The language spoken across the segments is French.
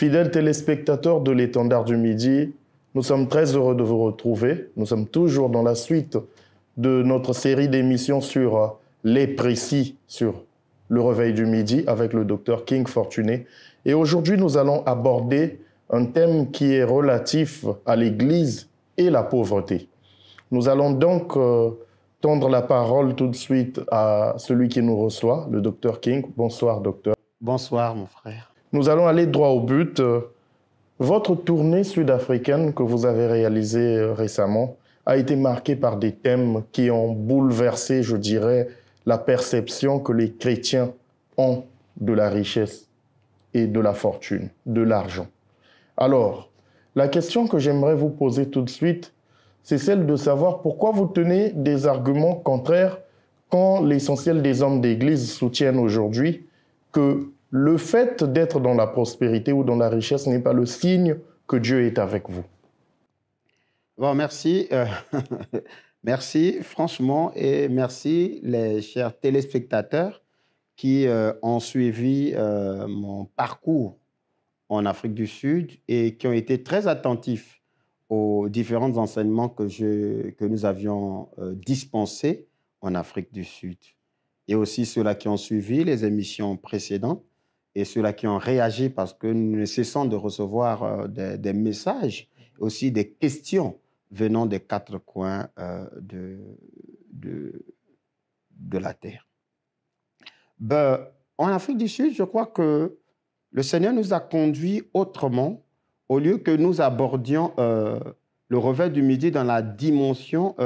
Fidèles téléspectateurs de l'étendard du midi, nous sommes très heureux de vous retrouver. Nous sommes toujours dans la suite de notre série d'émissions sur les précis sur le réveil du midi avec le docteur King Fortuné. Et aujourd'hui, nous allons aborder un thème qui est relatif à l'Église et la pauvreté. Nous allons donc euh, tendre la parole tout de suite à celui qui nous reçoit, le docteur King. Bonsoir, docteur. Bonsoir, mon frère. Nous allons aller droit au but. Euh, votre tournée sud-africaine que vous avez réalisée euh, récemment a été marquée par des thèmes qui ont bouleversé, je dirais, la perception que les chrétiens ont de la richesse et de la fortune, de l'argent. Alors, la question que j'aimerais vous poser tout de suite, c'est celle de savoir pourquoi vous tenez des arguments contraires quand l'essentiel des hommes d'Église soutiennent aujourd'hui que le fait d'être dans la prospérité ou dans la richesse n'est pas le signe que Dieu est avec vous. Bon, merci. Euh, merci, franchement, et merci les chers téléspectateurs qui euh, ont suivi euh, mon parcours en Afrique du Sud et qui ont été très attentifs aux différents enseignements que, je, que nous avions dispensés en Afrique du Sud. Et aussi ceux-là qui ont suivi les émissions précédentes et ceux-là qui ont réagi parce que nous ne cessons de recevoir euh, des, messages, aussi des questions venant des quatre coins euh, de, de, la terre. Ben, en Afrique du Sud, je crois que le Seigneur nous a conduits autrement au lieu que nous abordions euh, le revers du midi dans la dimension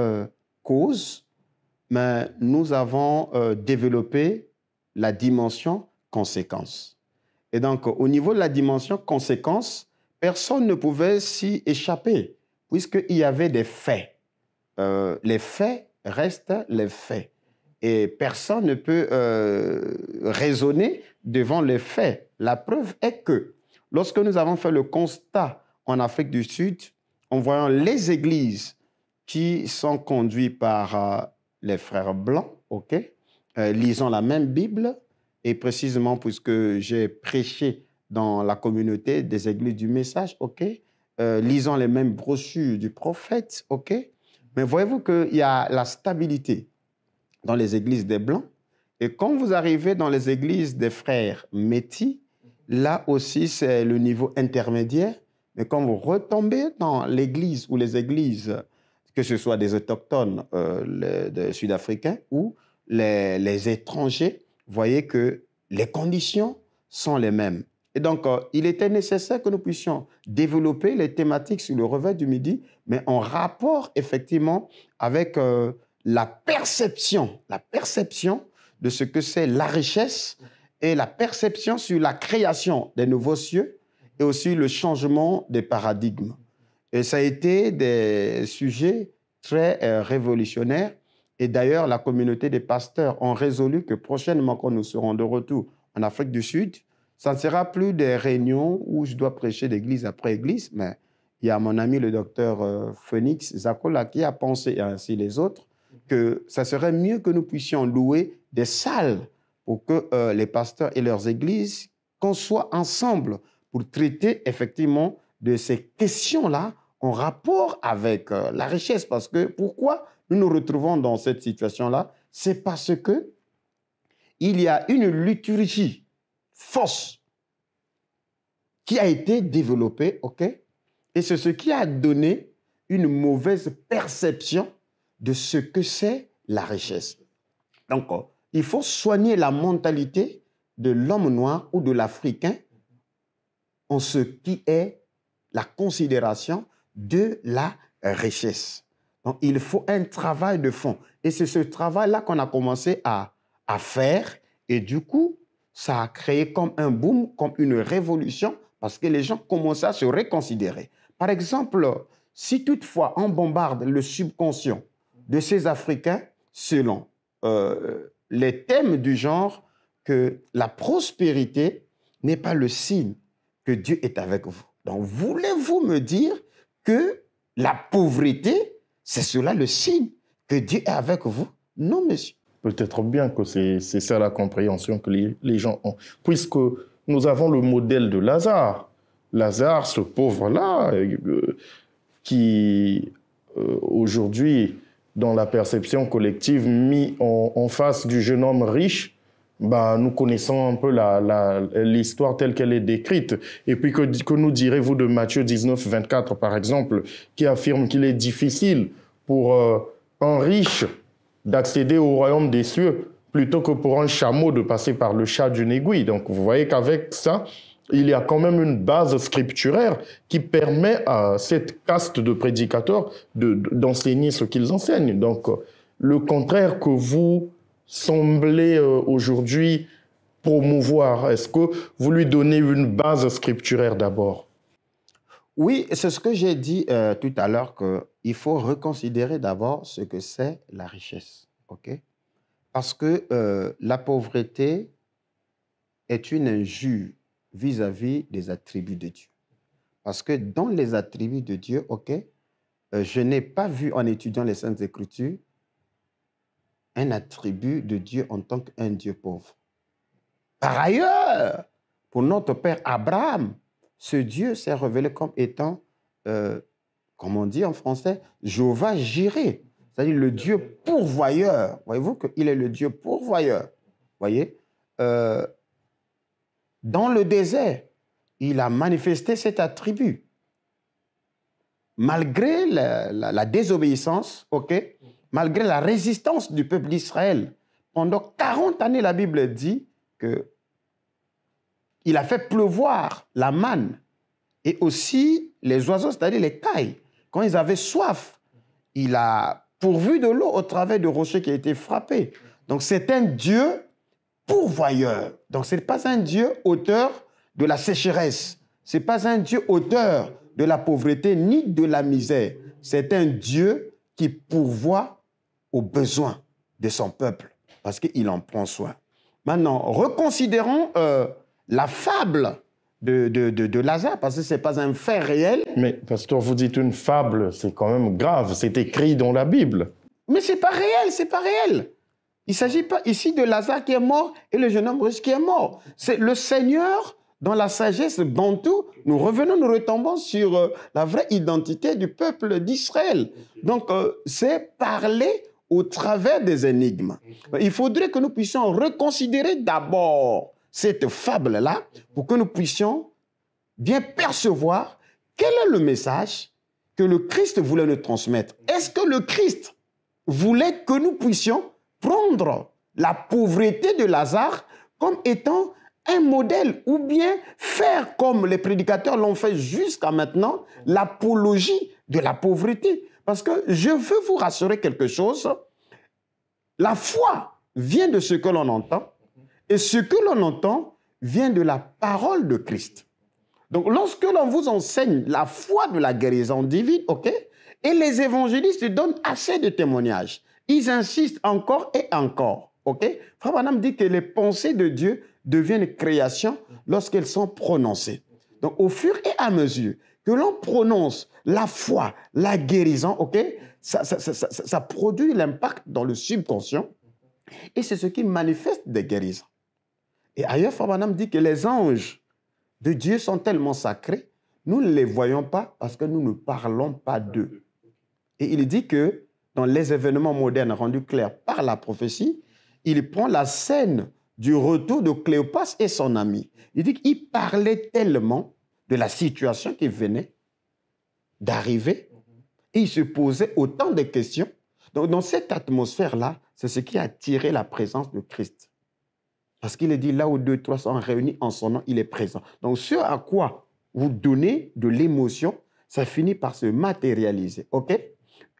cause, mais nous avons développé la dimension conséquence. Et donc, au niveau de la dimension conséquence, personne ne pouvait s'y échapper, puisqu'il y avait des faits. Euh, les faits restent les faits. Et personne ne peut euh, raisonner devant les faits. La preuve est que lorsque nous avons fait le constat en Afrique du Sud, en voyant les églises qui sont conduites par euh, les frères blancs, ok, lisant la même Bible, et précisément puisque j'ai prêché dans la communauté des églises du message, ok, euh, lisant les mêmes brochures du prophète, ok, mais voyez-vous qu'il y a la stabilité dans les églises des Blancs, et quand vous arrivez dans les églises des frères Métis, là aussi c'est le niveau intermédiaire, mais quand vous retombez dans l'église ou les églises, que ce soit des autochtones euh, sud-africains ou les étrangers, voyez que les conditions sont les mêmes. Et donc, euh, il était nécessaire que nous puissions développer les thématiques sur le revers du midi, mais en rapport effectivement avec euh, la perception, la perception de ce que c'est la richesse et la perception sur la création des nouveaux cieux et aussi le changement des paradigmes. Et ça a été des sujets très euh, révolutionnaires et d'ailleurs, la communauté des pasteurs ont résolu que prochainement, quand nous serons de retour en Afrique du Sud, ça ne sera plus des réunions où je dois prêcher d'église après église, mais il y a mon ami le docteur euh, Phoenix Zakola qui a pensé, et ainsi les autres, que ça serait mieux que nous puissions louer des salles pour que euh, les pasteurs et leurs églises, qu'on soit ensemble pour traiter effectivement de ces questions-là en rapport avec euh, la richesse. Parce que pourquoi nous nous retrouvons dans cette situation-là, c'est parce que il y a une liturgie fausse qui a été développée, ok Et c'est ce qui a donné une mauvaise perception de ce que c'est la richesse. Donc, euh, il faut soigner la mentalité de l'homme noir ou de l'Africain en ce qui est la considération de la richesse. Donc, il faut un travail de fond. Et c'est ce travail-là qu'on a commencé à, faire. Et du coup, ça a créé comme un boom, comme une révolution, parce que les gens commençaient à se réconsidérer. Par exemple, si toutefois on bombarde le subconscient de ces Africains selon euh, les thèmes du genre que la prospérité n'est pas le signe que Dieu est avec vous. Donc, voulez-vous me dire que la pauvreté c'est cela le signe que Dieu est avec vous Non, monsieur. Peut-être bien que c'est ça la compréhension que les, gens ont. Puisque nous avons le modèle de Lazare. Lazare, ce pauvre-là, euh, qui euh, aujourd'hui, dans la perception collective, mis en face du jeune homme riche, bah, nous connaissons un peu l'histoire la, telle qu'elle est décrite. Et puis que, que nous direz-vous de Matthieu 19, 24 par exemple, qui affirme qu'il est difficile pour euh, un riche d'accéder au royaume des cieux plutôt que pour un chameau de passer par le chat d'une aiguille. Donc vous voyez qu'avec ça, il y a quand même une base scripturaire qui permet à cette caste de prédicateurs d'enseigner ce qu'ils enseignent. Donc le contraire que vous sembler euh, aujourd'hui promouvoir Est-ce que vous lui donnez une base scripturaire d'abord Oui, c'est ce que j'ai dit euh, tout à l'heure, qu'il faut reconsidérer d'abord ce que c'est la richesse. ok Parce que euh, la pauvreté est une injure vis-à-vis des attributs de Dieu. Parce que dans les attributs de Dieu, ok, je n'ai pas vu en étudiant les Saintes Écritures un attribut de Dieu en tant qu'un Dieu pauvre. Par ailleurs, pour notre père Abraham, ce Dieu s'est révélé comme étant, euh, comme on dit en français, Jéhovah Jiré, c'est-à-dire le Dieu pourvoyeur. Voyez-vous qu'il est le Dieu pourvoyeur. Voyez euh, Dans le désert, il a manifesté cet attribut. Malgré la désobéissance, ok, malgré la résistance du peuple d'Israël. Pendant 40 années, la Bible dit que il a fait pleuvoir la manne et aussi les oiseaux, c'est-à-dire les cailles. Quand ils avaient soif, il a pourvu de l'eau au travers de rochers qui ont été frappés. Donc c'est un Dieu pourvoyeur. Donc ce n'est pas un Dieu auteur de la sécheresse. Ce n'est pas un Dieu auteur de la pauvreté ni de la misère. C'est un Dieu qui pourvoit aux besoins de son peuple, parce qu'il en prend soin. Maintenant, reconsidérons euh, la fable de, de, de, Lazare, parce que ce n'est pas un fait réel. Mais, pasteur, vous dites une fable, c'est quand même grave, c'est écrit dans la Bible. Mais ce n'est pas réel, c'est pas réel. Il s'agit pas ici de Lazare qui est mort et le jeune homme russe qui est mort. C'est le Seigneur, dans la sagesse tout, nous revenons, nous retombons sur euh, la vraie identité du peuple d'Israël. Donc, euh, c'est parler au travers des énigmes. Il faudrait que nous puissions reconsidérer d'abord cette fable-là pour que nous puissions bien percevoir quel est le message que le Christ voulait nous transmettre. Est-ce que le Christ voulait que nous puissions prendre la pauvreté de Lazare comme étant un modèle ou bien faire comme les prédicateurs l'ont fait jusqu'à maintenant, l'apologie de la pauvreté. Parce que je veux vous rassurer quelque chose, la foi vient de ce que l'on entend et ce que l'on entend vient de la parole de Christ. Donc lorsque l'on vous enseigne la foi de la guérison divine, ok, et les évangélistes donnent assez de témoignages, ils insistent encore et encore, ok. Frère dit que les pensées de Dieu deviennent création lorsqu'elles sont prononcées. Donc au fur et à mesure que l'on prononce la foi, la guérison, ok, ça, produit l'impact dans le subconscient et c'est ce qui manifeste des guérisons. Et ailleurs, Fabanam dit que les anges de Dieu sont tellement sacrés, nous ne les voyons pas parce que nous ne parlons pas d'eux. Et il dit que dans les événements modernes rendus clairs par la prophétie, il prend la scène du retour de Cléopas et son ami. Il dit qu'il parlait tellement de la situation qui venait d'arriver. Et il se posait autant de questions. Donc, dans cette atmosphère-là, c'est ce qui a attiré la présence de Christ. Parce qu'il est dit, là où deux, trois sont réunis en son nom, il est présent. Donc, ce à quoi vous donnez de l'émotion, ça finit par se matérialiser. OK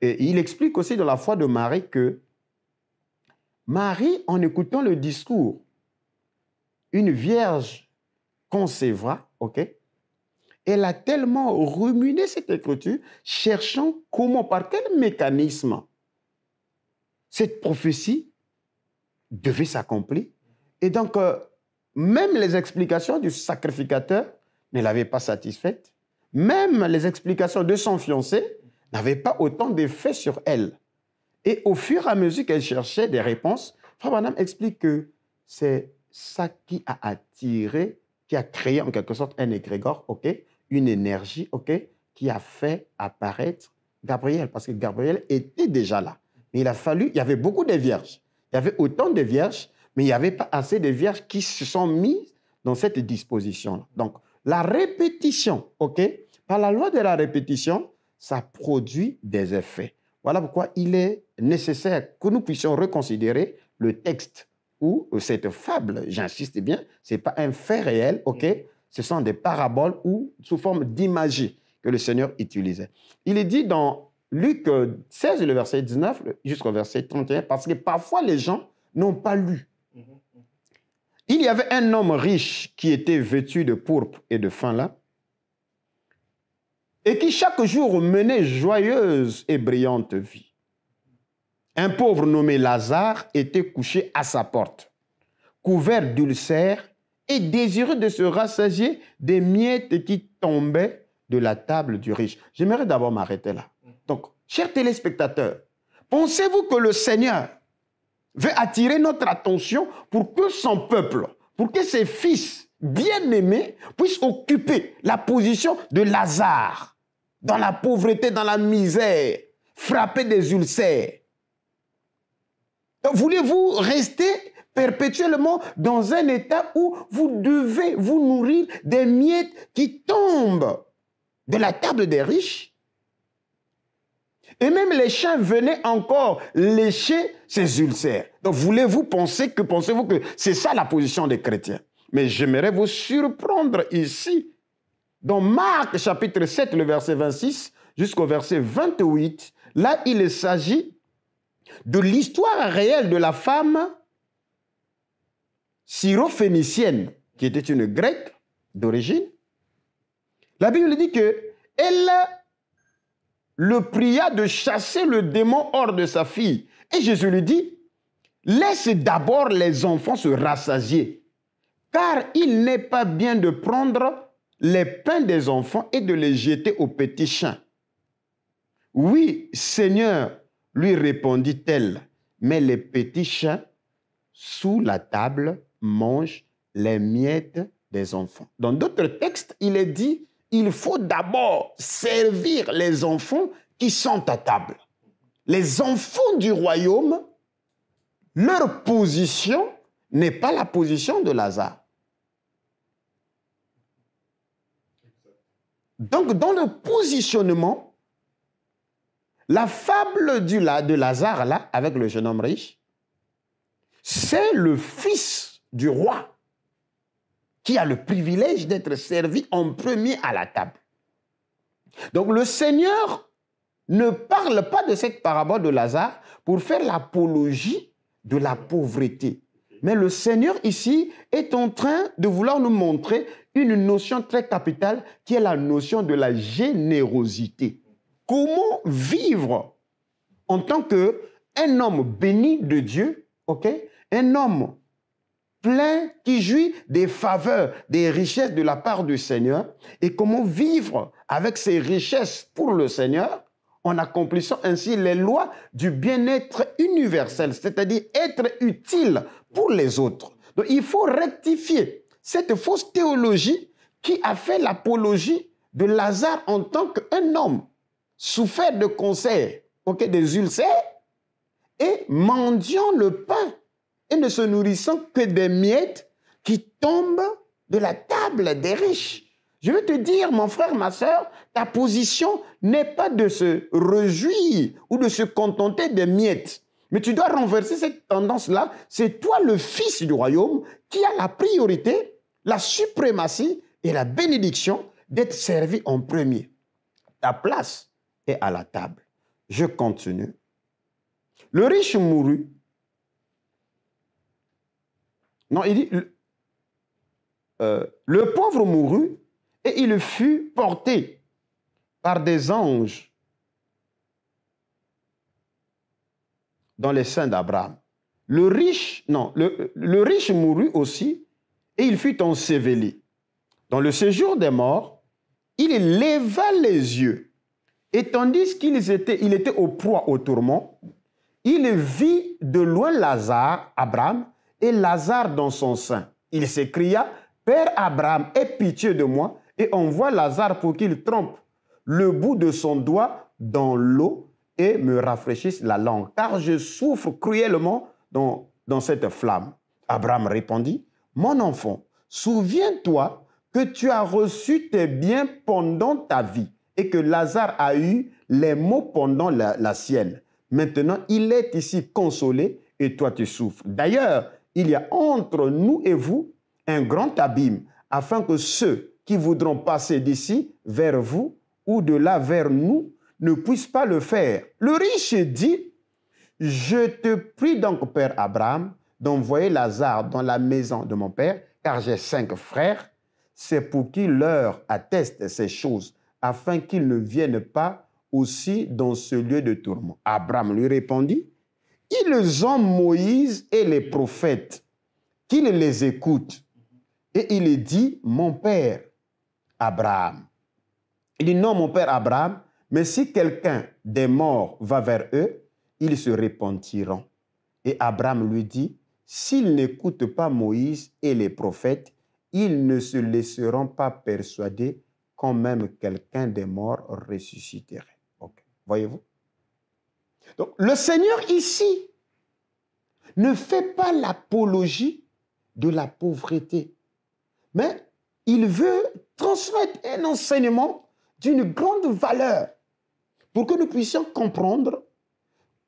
Et il explique aussi dans la foi de Marie que Marie, en écoutant le discours, une vierge concevra, OK elle a tellement ruminé cette écriture, cherchant comment, par quel mécanisme, cette prophétie devait s'accomplir. Et donc, euh, même les explications du sacrificateur ne l'avaient pas satisfaite. Même les explications de son fiancé n'avaient pas autant d'effet sur elle. Et au fur et à mesure qu'elle cherchait des réponses, Frère Madame explique que c'est ça qui a attiré, qui a créé en quelque sorte un égrégore, ok, une énergie qui a fait apparaître Gabriel, parce que Gabriel était déjà là. Mais il a fallu, il y avait beaucoup de vierges. Il y avait autant de vierges, mais il n'y avait pas assez de vierges qui se sont mises dans cette disposition-là. Donc, la répétition, OK Par la loi de la répétition, ça produit des effets. Voilà pourquoi il est nécessaire que nous puissions reconsidérer le texte ou cette fable, j'insiste bien, ce n'est pas un fait réel, OK ce sont des paraboles ou sous forme d'imagie que le Seigneur utilisait. Il est dit dans Luc 16, euh, le verset 19 jusqu'au verset 31, parce que parfois les gens n'ont pas lu. Il y avait un homme riche qui était vêtu de pourpre et de fin lin et qui chaque jour menait joyeuse et brillante vie. Un pauvre nommé Lazare était couché à sa porte, couvert d'ulcères et désireux de se rassasier des miettes qui tombaient de la table du riche. J'aimerais d'abord m'arrêter là. Donc, chers téléspectateurs, pensez-vous que le Seigneur veut attirer notre attention pour que son peuple, pour que ses fils bien-aimés puissent occuper la position de Lazare dans la pauvreté, dans la misère, frappé des ulcères. Voulez-vous rester perpétuellement dans un état où vous devez vous nourrir des miettes qui tombent de la table des riches. Et même les chiens venaient encore lécher ces ulcères. Donc voulez-vous penser que pensez-vous que c'est ça la position des chrétiens Mais j'aimerais vous surprendre ici. Dans Marc chapitre 7, le verset 26 jusqu'au verset 28, là il s'agit de l'histoire réelle de la femme syrophénicienne, qui était une grecque d'origine, la Bible dit que elle le pria de chasser le démon hors de sa fille. Et Jésus lui dit, laisse d'abord les enfants se rassasier, car il n'est pas bien de prendre les pains des enfants et de les jeter aux petits chiens. Oui, Seigneur, lui répondit-elle, mais les petits chiens sous la table mange les miettes des enfants. Dans d'autres textes, il est dit, il faut d'abord servir les enfants qui sont à table. Les enfants du royaume, leur position n'est pas la position de Lazare. Donc, dans le positionnement, la fable du, de Lazare, là, avec le jeune homme riche, c'est le fils du roi qui a le privilège d'être servi en premier à la table. Donc le Seigneur ne parle pas de cette parabole de Lazare pour faire l'apologie de la pauvreté. Mais le Seigneur ici est en train de vouloir nous montrer une notion très capitale qui est la notion de la générosité. Comment vivre en tant qu'un homme béni de Dieu, OK Un homme plein, qui jouit des faveurs, des richesses de la part du Seigneur, et comment vivre avec ces richesses pour le Seigneur en accomplissant ainsi les lois du bien-être universel, c'est-à-dire être utile pour les autres. Donc il faut rectifier cette fausse théologie qui a fait l'apologie de Lazare en tant qu'un homme souffert de cancer, des ulcères, et mendiant le pain ne se nourrissant que des miettes qui tombent de la table des riches. Je veux te dire, mon frère, ma sœur, ta position n'est pas de se réjouir ou de se contenter des miettes. Mais tu dois renverser cette tendance-là. C'est toi le fils du royaume qui a la priorité, la suprématie et la bénédiction d'être servi en premier. Ta place est à la table. Je continue. Le riche mourut non, il dit, euh, le pauvre mourut et il fut porté par des anges dans les seins d'Abraham. Le riche, non, le, riche mourut aussi et il fut enseveli. Dans le séjour des morts, il leva les yeux et tandis qu'il était, il était au proie au tourment, il vit de loin Lazare, Abraham, et Lazare dans son sein. Il s'écria, Père Abraham, aie pitié de moi, et envoie Lazare pour qu'il trompe le bout de son doigt dans l'eau et me rafraîchisse la langue, car je souffre cruellement dans, dans cette flamme. Abraham répondit, Mon enfant, souviens-toi que tu as reçu tes biens pendant ta vie et que Lazare a eu les maux pendant la, la sienne. Maintenant, il est ici consolé et toi tu souffres. D'ailleurs, il y a entre nous et vous un grand abîme, afin que ceux qui voudront passer d'ici vers vous ou de là vers nous ne puissent pas le faire. Le riche dit, je te prie donc, Père Abraham, d'envoyer Lazare dans la maison de mon Père, car j'ai cinq frères, c'est pour qu'il leur atteste ces choses, afin qu'ils ne viennent pas aussi dans ce lieu de tourment. Abraham lui répondit, ils ont Moïse et les prophètes, qu'ils les écoutent. Et il dit, mon père Abraham. Il dit, non, mon père Abraham, mais si quelqu'un des morts va vers eux, ils se repentiront. Et Abraham lui dit, s'ils n'écoutent pas Moïse et les prophètes, ils ne se laisseront pas persuader quand même quelqu'un des morts ressusciterait. Voyez-vous donc le Seigneur ici ne fait pas l'apologie de la pauvreté, mais il veut transmettre un enseignement d'une grande valeur pour que nous puissions comprendre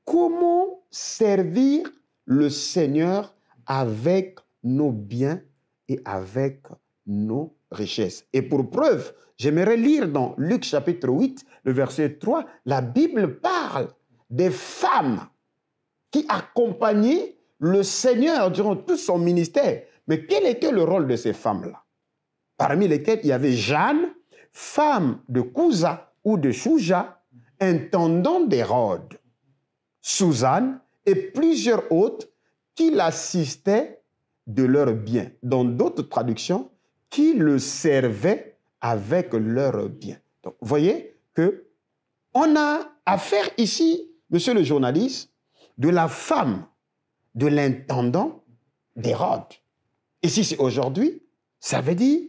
comment servir le Seigneur avec nos biens et avec nos richesses. Et pour preuve, j'aimerais lire dans Luc chapitre 8, le verset 3, la Bible parle des femmes qui accompagnaient le Seigneur durant tout son ministère. Mais quel était le rôle de ces femmes-là Parmi lesquelles il y avait Jeanne, femme de Cousa ou de Chouja, intendant d'Hérode, Suzanne et plusieurs autres qui l'assistaient de leur bien. Dans d'autres traductions, qui le servaient avec leur bien. Donc, vous voyez que on a affaire ici monsieur le journaliste, de la femme de l'intendant d'Hérode. Et si c'est aujourd'hui, ça veut dire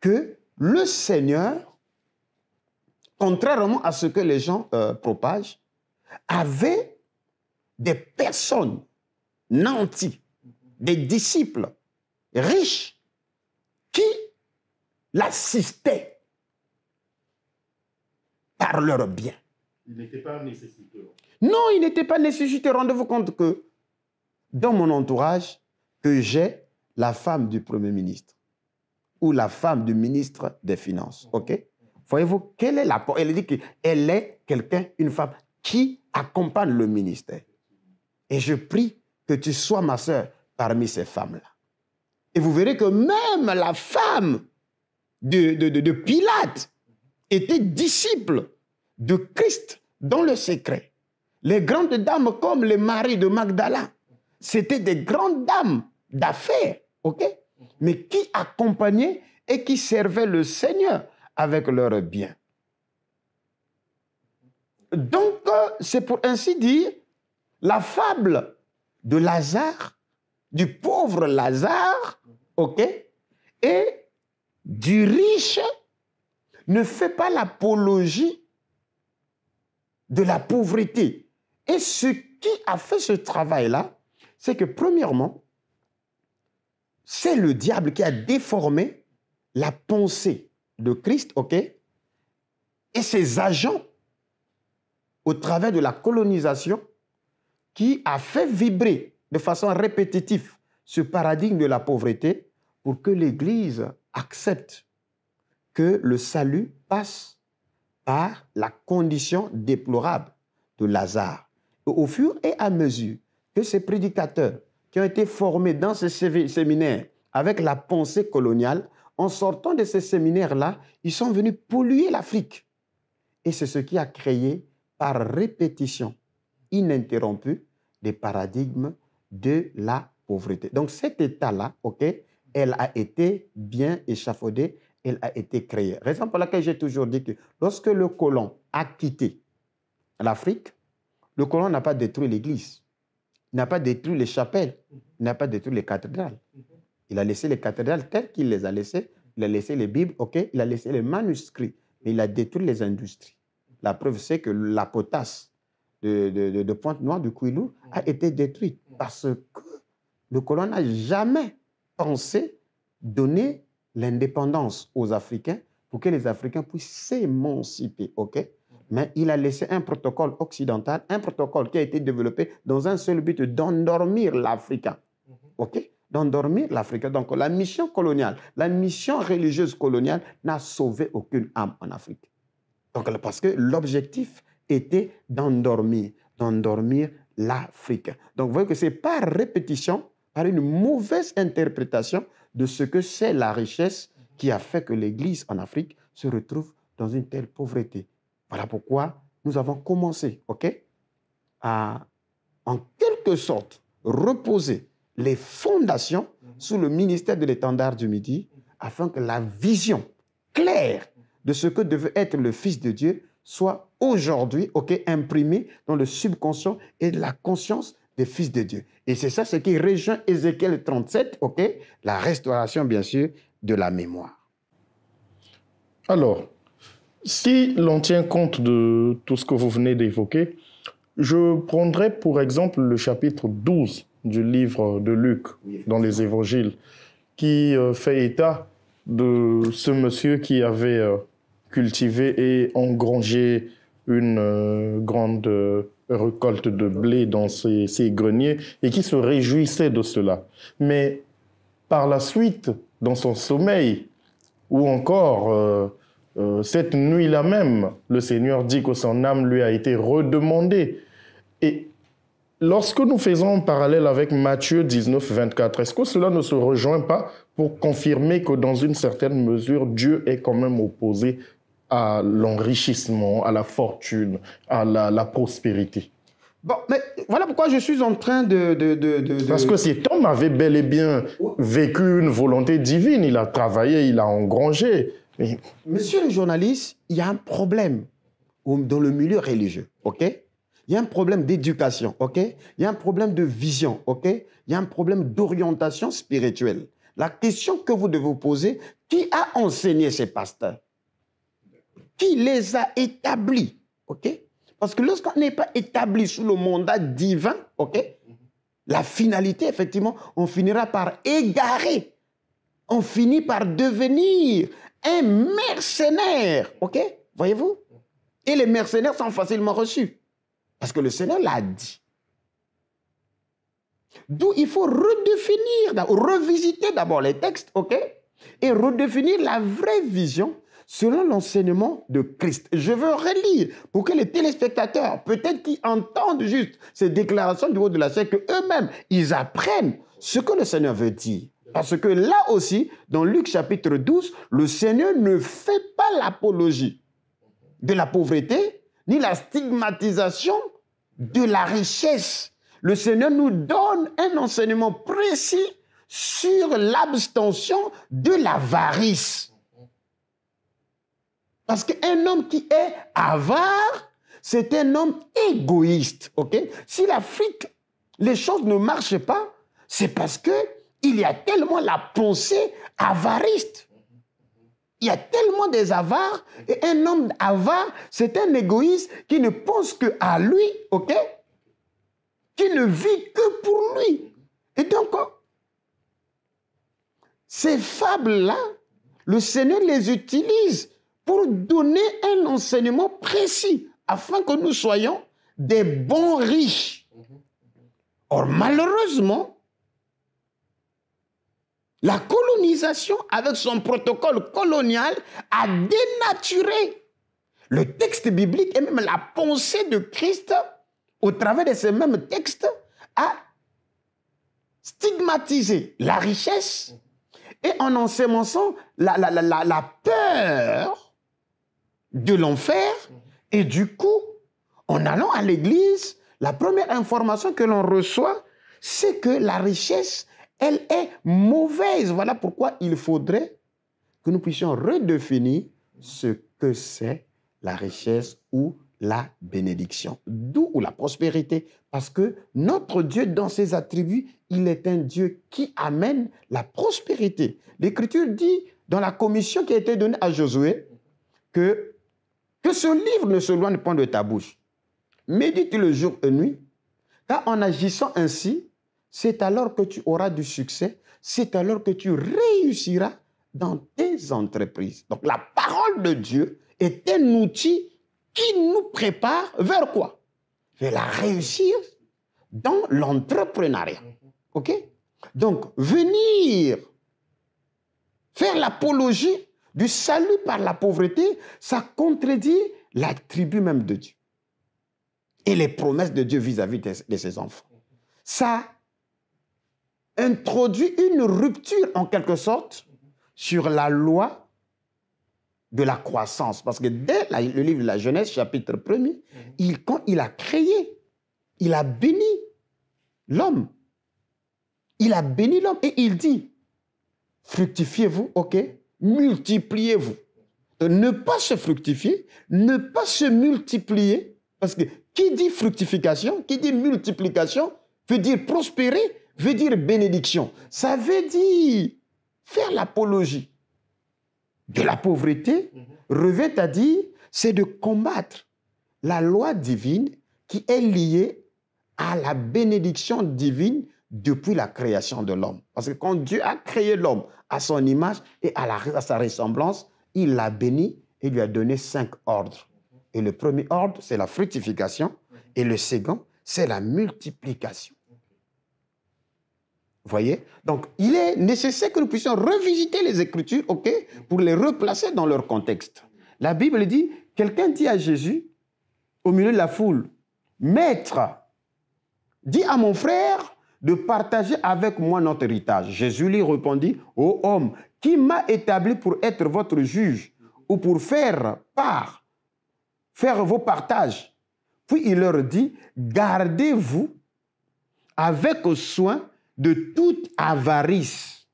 que le Seigneur, contrairement à ce que les gens euh, propagent, avait des personnes nantis, des disciples riches qui l'assistaient par leurs bien. Il n'était pas nécessiteur. Non, il n'était pas nécessaire. Rendez-vous compte que dans mon entourage, que j'ai la femme du Premier ministre ou la femme du ministre des Finances. OK Voyez-vous, quelle est la... Elle dit qu'elle est quelqu'un, une femme qui accompagne le ministère. Et je prie que tu sois ma sœur parmi ces femmes-là. Et vous verrez que même la femme de Pilate était disciple de Christ dans le secret. Les grandes dames comme les maris de Magdala, c'était des grandes dames d'affaires, ok Mais qui accompagnaient et qui servaient le Seigneur avec leurs biens. Donc, euh, c'est pour ainsi dire la fable de Lazare, du pauvre Lazare, ok, et du riche ne fait pas l'apologie de la pauvreté. Et ce qui a fait ce travail-là, c'est que premièrement, c'est le diable qui a déformé la pensée de Christ, ok, et ses agents au travers de la colonisation qui a fait vibrer de façon répétitive ce paradigme de la pauvreté pour que l'Église accepte que le salut passe par la condition déplorable de Lazare au fur et à mesure que ces prédicateurs qui ont été formés dans ces séminaires avec la pensée coloniale, en sortant de ces séminaires-là, ils sont venus polluer l'Afrique. Et c'est ce qui a créé, par répétition ininterrompue, des paradigmes de la pauvreté. Donc cet état-là, OK, elle a été bien échafaudée, elle a été créée. Raison pour laquelle j'ai toujours dit que lorsque le colon a quitté l'Afrique, le colon n'a pas détruit l'église, n'a pas détruit les chapelles, mhm. n'a pas détruit les cathédrales. Mhm. Il a laissé les cathédrales telles qu'il les a laissées. Il a laissé les Bibles, ok, il a laissé les manuscrits, mais il a détruit les industries. La preuve, c'est que la potasse de, de, Pointe-Noire, du Kouilou, a mhm. été détruite parce que le colon n'a jamais pensé donner l'indépendance aux Africains pour que les Africains puissent s'émanciper, ok mais il a laissé un protocole occidental, un protocole qui a été développé dans un seul but, d'endormir l'Africain. Mhm. OK D'endormir l'Africain. Donc la mission coloniale, la mission religieuse coloniale n'a sauvé aucune âme en Afrique. Donc parce que l'objectif était d'endormir, d'endormir l'Afrique. Donc vous voyez que c'est par répétition, par une mauvaise interprétation de ce que c'est la richesse qui a fait que l'Église en Afrique se retrouve dans une telle pauvreté. Voilà pourquoi nous avons commencé, OK, à en quelque sorte reposer les fondations mhm. sous le ministère de l'étendard du Midi afin que la vision claire de ce que devait être le Fils de Dieu soit aujourd'hui, OK, imprimée dans le subconscient et la conscience des fils de Dieu. Et c'est ça ce qui rejoint Ézéchiel 37, OK, la restauration, bien sûr, de la mémoire. Alors, si l'on tient compte de tout ce que vous venez d'évoquer, je prendrais pour exemple le chapitre 12 du livre de Luc dans les évangiles, qui euh, fait état de ce monsieur qui avait euh, cultivé et engrangé une euh, grande récolte de blé dans ses, greniers et qui se réjouissait de cela. Mais par la suite, dans son sommeil, ou encore euh, cette nuit-là même, le Seigneur dit que son âme lui a été redemandée. Et lorsque nous faisons un parallèle avec Matthieu 19, 24, est-ce que cela ne se rejoint pas pour confirmer que dans une certaine mesure, Dieu est quand même opposé à l'enrichissement, à la fortune, à la, prospérité. Bon, mais voilà pourquoi je suis en train de... de, de, de Parce que cet homme avait bel et bien vécu une volonté divine, il a travaillé, il a engrangé. Monsieur le journaliste, il y a un problème dans le milieu religieux, OK Il y a un problème d'éducation, OK Il y a un problème de vision, OK Il y a un problème d'orientation spirituelle. La question que vous devez vous poser, qui a enseigné ces pasteurs Qui les a établis, OK Parce que lorsqu'on n'est pas établi sous le mandat divin, OK la finalité, effectivement, on finira par égarer. On finit par devenir un mercenaire. OK Voyez-vous Et les mercenaires sont facilement reçus. Parce que le Seigneur l'a dit. D'où il faut redéfinir, revisiter d'abord les textes, OK Et redéfinir la vraie vision selon l'enseignement de Christ. Je veux relire pour que les téléspectateurs, peut-être qui entendent juste ces déclarations du haut de la scène, que eux-mêmes, ils apprennent ce que le Seigneur veut dire. Parce que là aussi, dans Luc chapitre 12, le Seigneur ne fait pas l'apologie de la pauvreté, ni la stigmatisation de la richesse. Le Seigneur nous donne un enseignement précis sur l'abstention de l'avarice. Parce qu'un homme qui est avare, c'est un homme égoïste. Si l'Afrique, les choses ne marchent pas, c'est parce que il y a tellement la pensée avariste. Il y a tellement des avares. Et un homme avare, c'est un égoïste qui ne pense que à lui, ok Qui ne vit que pour lui. Et donc, ces fables-là, le Seigneur les utilise pour donner un enseignement précis afin que nous soyons des bons riches. Or, malheureusement, la colonisation, avec son protocole colonial, a dénaturé le texte biblique et même la pensée de Christ, au travers de ces mêmes textes, a stigmatisé la richesse et en ensemençant la, la, la peur de l'enfer. Et du coup, en allant à l'église, la première information que l'on reçoit, c'est que la richesse elle est mauvaise. Voilà pourquoi il faudrait que nous puissions redéfinir ce que c'est la richesse ou la bénédiction, d'où la prospérité, parce que notre Dieu, dans ses attributs, il est un Dieu qui amène la prospérité. L'Écriture dit dans la commission qui a été donnée à Josué que, que ce livre ne se loigne point de ta bouche. Médite-le jour et nuit, car en agissant ainsi, c'est alors que tu auras du succès. C'est alors que tu réussiras dans tes entreprises. Donc la parole de Dieu est un outil qui nous prépare vers quoi Vers la réussir dans l'entrepreneuriat. OK Donc venir faire l'apologie du salut par la pauvreté, ça contredit la tribu même de Dieu et les promesses de Dieu vis-à-vis -vis de ses enfants. Ça introduit une rupture en quelque sorte sur la loi de la croissance. Parce que dès le livre de la Genèse, chapitre 1 il, il a créé, il a béni l'homme. Il a béni l'homme et il dit, fructifiez-vous, ok, multipliez-vous. Euh, ne pas se fructifier, ne pas se multiplier, parce que qui dit fructification, qui dit multiplication, veut dire prospérer, veut dire bénédiction. Ça veut dire faire l'apologie de la pauvreté mhm. revêt à dire, c'est de combattre la loi divine qui est liée à la bénédiction divine depuis la création de l'homme. Parce que quand Dieu a créé l'homme à son image et à sa ressemblance, il l'a béni et lui a donné cinq ordres. Et le premier ordre, c'est la fructification. Et le second, c'est la multiplication voyez Donc, il est nécessaire que nous puissions revisiter les Écritures, ok, pour les replacer dans leur contexte. La Bible dit, quelqu'un dit à Jésus, au milieu de la foule, Maître, dis à mon frère de partager avec moi notre héritage. Jésus lui répondit, Ô homme, qui m'a établi pour être votre juge ou pour faire part, faire vos partages Puis il leur dit, Gardez-vous avec soin de toute avarice,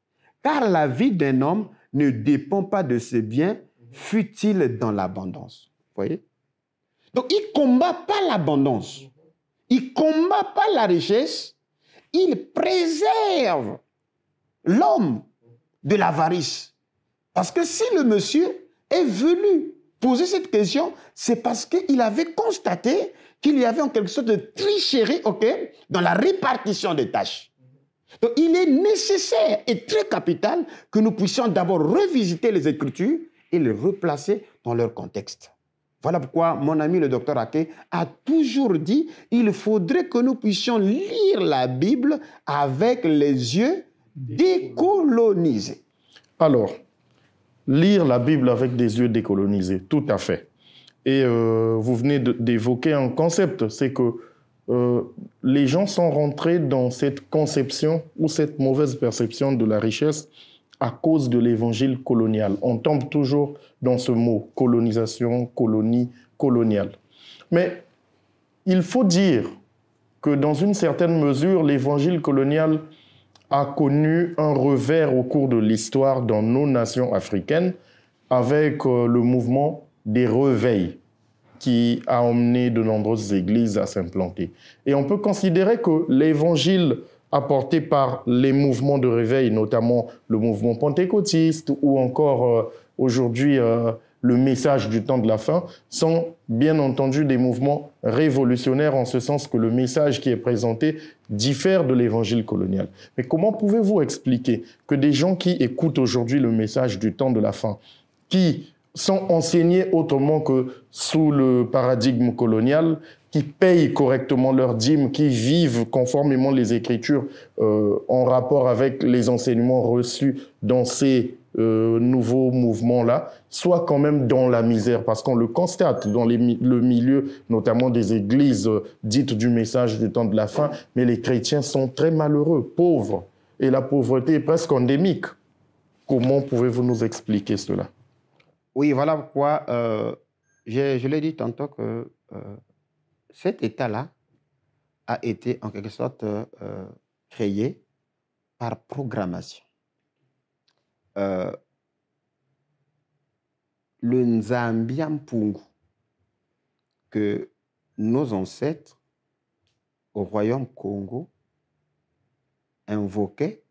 car la vie d'un homme ne dépend pas de ses biens, fut-il dans l'abondance. voyez Donc il combat pas l'abondance, il combat pas la richesse, il préserve l'homme de l'avarice. Parce que si le monsieur est venu poser cette question, c'est parce qu'il avait constaté qu'il y avait en quelque sorte de tricherie ok, dans la répartition des tâches. Donc il est nécessaire et très capital que nous puissions d'abord revisiter les Écritures et les replacer dans leur contexte. Voilà pourquoi mon ami le docteur Ake a toujours dit il faudrait que nous puissions lire la Bible avec les yeux décolonisés. Alors, lire la Bible avec des yeux décolonisés, tout à fait. Et euh, vous venez d'évoquer un concept, c'est que euh, les gens sont rentrés dans cette conception ou cette mauvaise perception de la richesse à cause de l'évangile colonial. On tombe toujours dans ce mot, colonisation, colonie, coloniale. Mais il faut dire que dans une certaine mesure, l'évangile colonial a connu un revers au cours de l'histoire dans nos nations africaines avec euh, le mouvement des réveils qui a emmené de nombreuses églises à s'implanter. Et on peut considérer que l'évangile apporté par les mouvements de réveil, notamment le mouvement pentecôtiste ou encore euh, aujourd'hui euh, le message du temps de la fin, sont bien entendu des mouvements révolutionnaires en ce sens que le message qui est présenté diffère de l'évangile colonial. Mais comment pouvez-vous expliquer que des gens qui écoutent aujourd'hui le message du temps de la fin, qui sont enseignés autrement que sous le paradigme colonial, qui payent correctement leurs dîmes, qui vivent conformément les Écritures euh, en rapport avec les enseignements reçus dans ces euh, nouveaux mouvements-là, soit quand même dans la misère, parce qu'on le constate dans le milieu notamment des églises euh, dites du message du temps de la fin, mais les chrétiens sont très malheureux, pauvres, et la pauvreté est presque endémique. Comment pouvez-vous nous expliquer cela oui, voilà pourquoi euh, je, l'ai dit tantôt que euh, cet État-là a été en quelque sorte euh, créé par programmation. le Nzambiam que nos ancêtres au royaume Congo invoquaient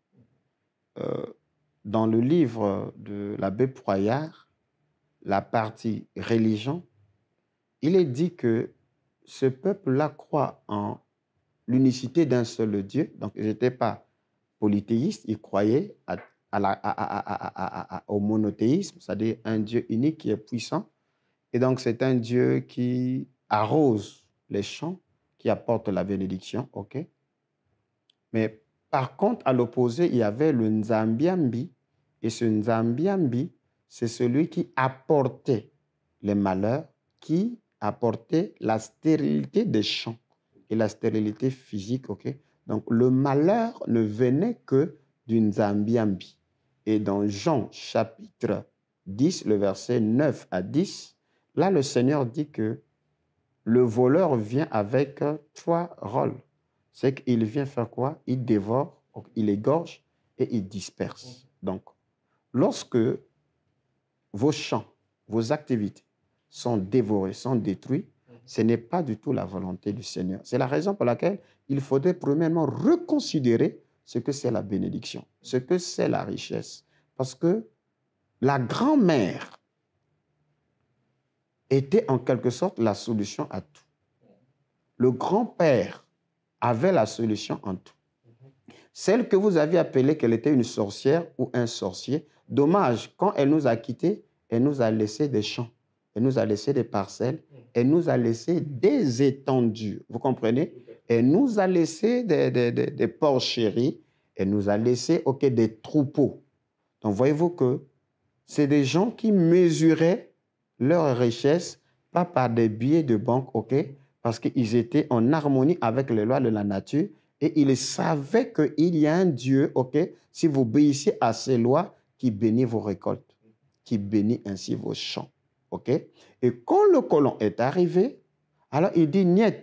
dans le livre de l'abbé Proyard la partie religion, il est dit que ce peuple-là croit en l'unicité d'un seul Dieu. Donc, ils n'étaient pas polythéistes, ils croyaient au monothéisme, c'est-à-dire un Dieu unique qui est puissant. Et donc, c'est un Dieu qui arrose les champs, qui apporte la bénédiction, ok Mais par contre, à l'opposé, il y avait le Nzambiambi. Et ce Nzambiambi, c'est celui qui apportait les malheurs, qui apportait la stérilité des champs et la stérilité physique. ok Donc le malheur ne venait que d'une Zambiambi. Et dans Jean chapitre 10, le verset 9 à 10, là le Seigneur dit que le voleur vient avec trois rôles. C'est qu'il vient faire quoi Il dévore, il égorge et il disperse. Donc, lorsque vos champs, vos activités sont dévorés, sont détruits, mhm. ce n'est pas du tout la volonté du Seigneur. C'est la raison pour laquelle il faudrait premièrement reconsidérer ce que c'est la bénédiction, ce que c'est la richesse. Parce que la grand-mère était en quelque sorte la solution à tout. Le grand-père avait la solution en tout. Mhm. Celle que vous aviez appelée qu'elle était une sorcière ou un sorcier, Dommage, quand elle nous a quittés, elle nous a laissé des champs, elle nous a laissé des parcelles, elle nous a laissé des étendues. Vous comprenez Elle nous a laissé des, des, des, elle nous a laissé ok des troupeaux. Donc voyez-vous que c'est des gens qui mesuraient leur richesse, pas par des billets de banque, ok parce qu'ils étaient en harmonie avec les lois de la nature et ils savaient qu'il y a un Dieu, ok Si vous obéissiez à ces lois, qui bénit vos récoltes, qui bénit ainsi vos champs. OK Et quand le colon est arrivé, alors il dit Niet,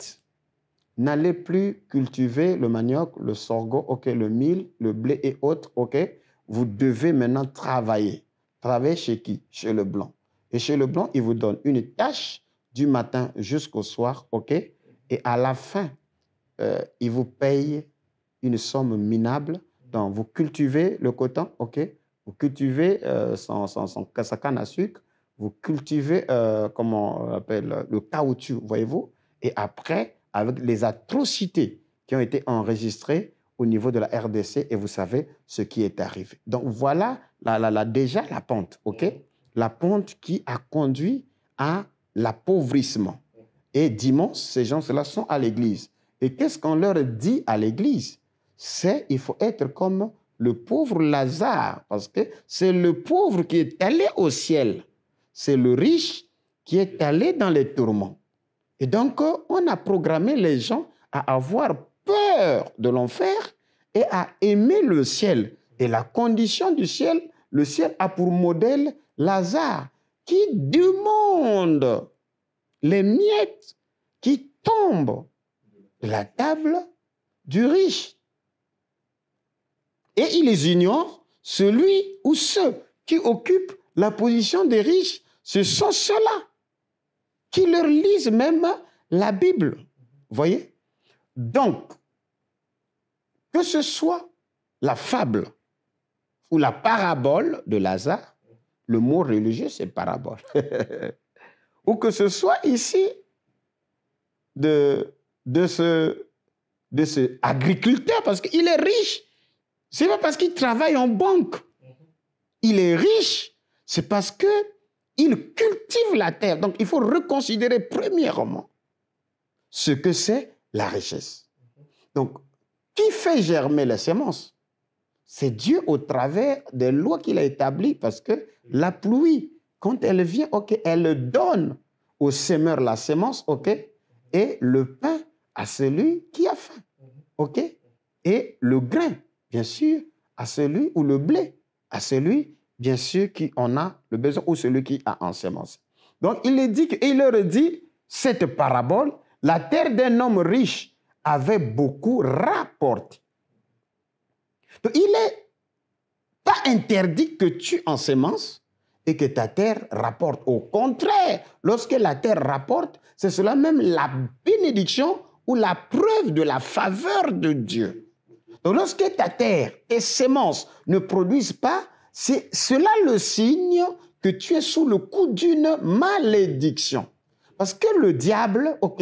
n'allez plus cultiver le manioc, le sorgho, OK, le mil, le blé et autres, OK Vous devez maintenant travailler. Travailler chez qui Chez le blanc. Et chez le blanc, il vous donne une tâche du matin jusqu'au soir, OK Et à la fin, euh, il vous paye une somme minable. Donc, vous cultivez le coton, OK vous cultivez son, son, son, à sucre, vous cultivez, euh, comment on appelle, le caoutchouc, voyez-vous. Et après, avec les atrocités qui ont été enregistrées au niveau de la RDC, et vous savez ce qui est arrivé. Donc voilà la, la, la, déjà la pente, OK La pente qui a conduit à l'appauvrissement. Et dimanche, ces gens-là sont à l'église. Et qu'est-ce qu'on leur dit à l'église C'est il faut être comme le pauvre Lazare, parce que c'est le pauvre qui est allé au ciel, c'est le riche qui est allé dans les tourments. Et donc, on a programmé les gens à avoir peur de l'enfer et à aimer le ciel. Et la condition du ciel, le ciel a pour modèle Lazare, qui demande les miettes qui tombent de la table du riche et il les ignore, celui ou ceux qui occupent la position des riches, ce sont ceux-là qui leur lisent même la Bible. Voyez Donc, que ce soit la fable ou la parabole de Lazare, le mot religieux c'est parabole, ou que ce soit ici de, de ce agriculteur, parce qu'il est riche, c'est pas parce qu'il travaille en banque. Il est riche. C'est parce qu'il cultive la terre. Donc il faut reconsidérer premièrement ce que c'est la richesse. Donc, qui fait germer la semences C'est Dieu au travers des lois qu'il a établies parce que la pluie, quand elle vient, ok, elle donne au semeur la semence, ok, et le pain à celui qui a faim, ok, et le grain bien sûr, à celui ou le blé, à celui, bien sûr, qui en a le besoin ou celui qui a ensemencé. Donc, il, est dit, il leur dit, cette parabole, la terre d'un homme riche avait beaucoup rapporté. Donc, il n'est pas interdit que tu ensemences et que ta terre rapporte. Au contraire, lorsque la terre rapporte, c'est cela même la bénédiction ou la preuve de la faveur de Dieu lorsque ta terre et semence ne produisent pas, c'est cela le signe que tu es sous le coup d'une malédiction. Parce que le diable, ok,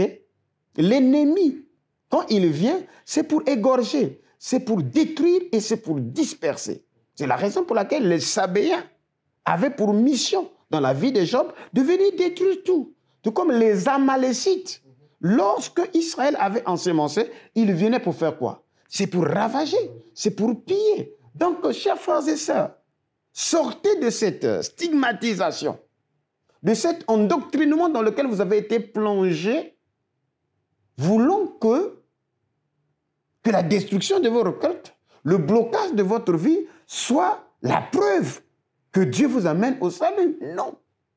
l'ennemi, quand il vient, c'est pour égorger, c'est pour détruire et c'est pour disperser. C'est la raison pour laquelle les Sabéens avaient pour mission dans la vie des Job de venir détruire tout. Tout comme les Amalécites. Lorsque Israël avait ensemencé, ils venaient pour faire quoi c'est pour ravager, c'est pour piller. Donc, chers frères et sœurs, sortez de cette stigmatisation, de cet endoctrinement dans lequel vous avez été plongé, voulant que, que la destruction de vos récoltes, le blocage de votre vie, soit la preuve que Dieu vous amène au salut. Non,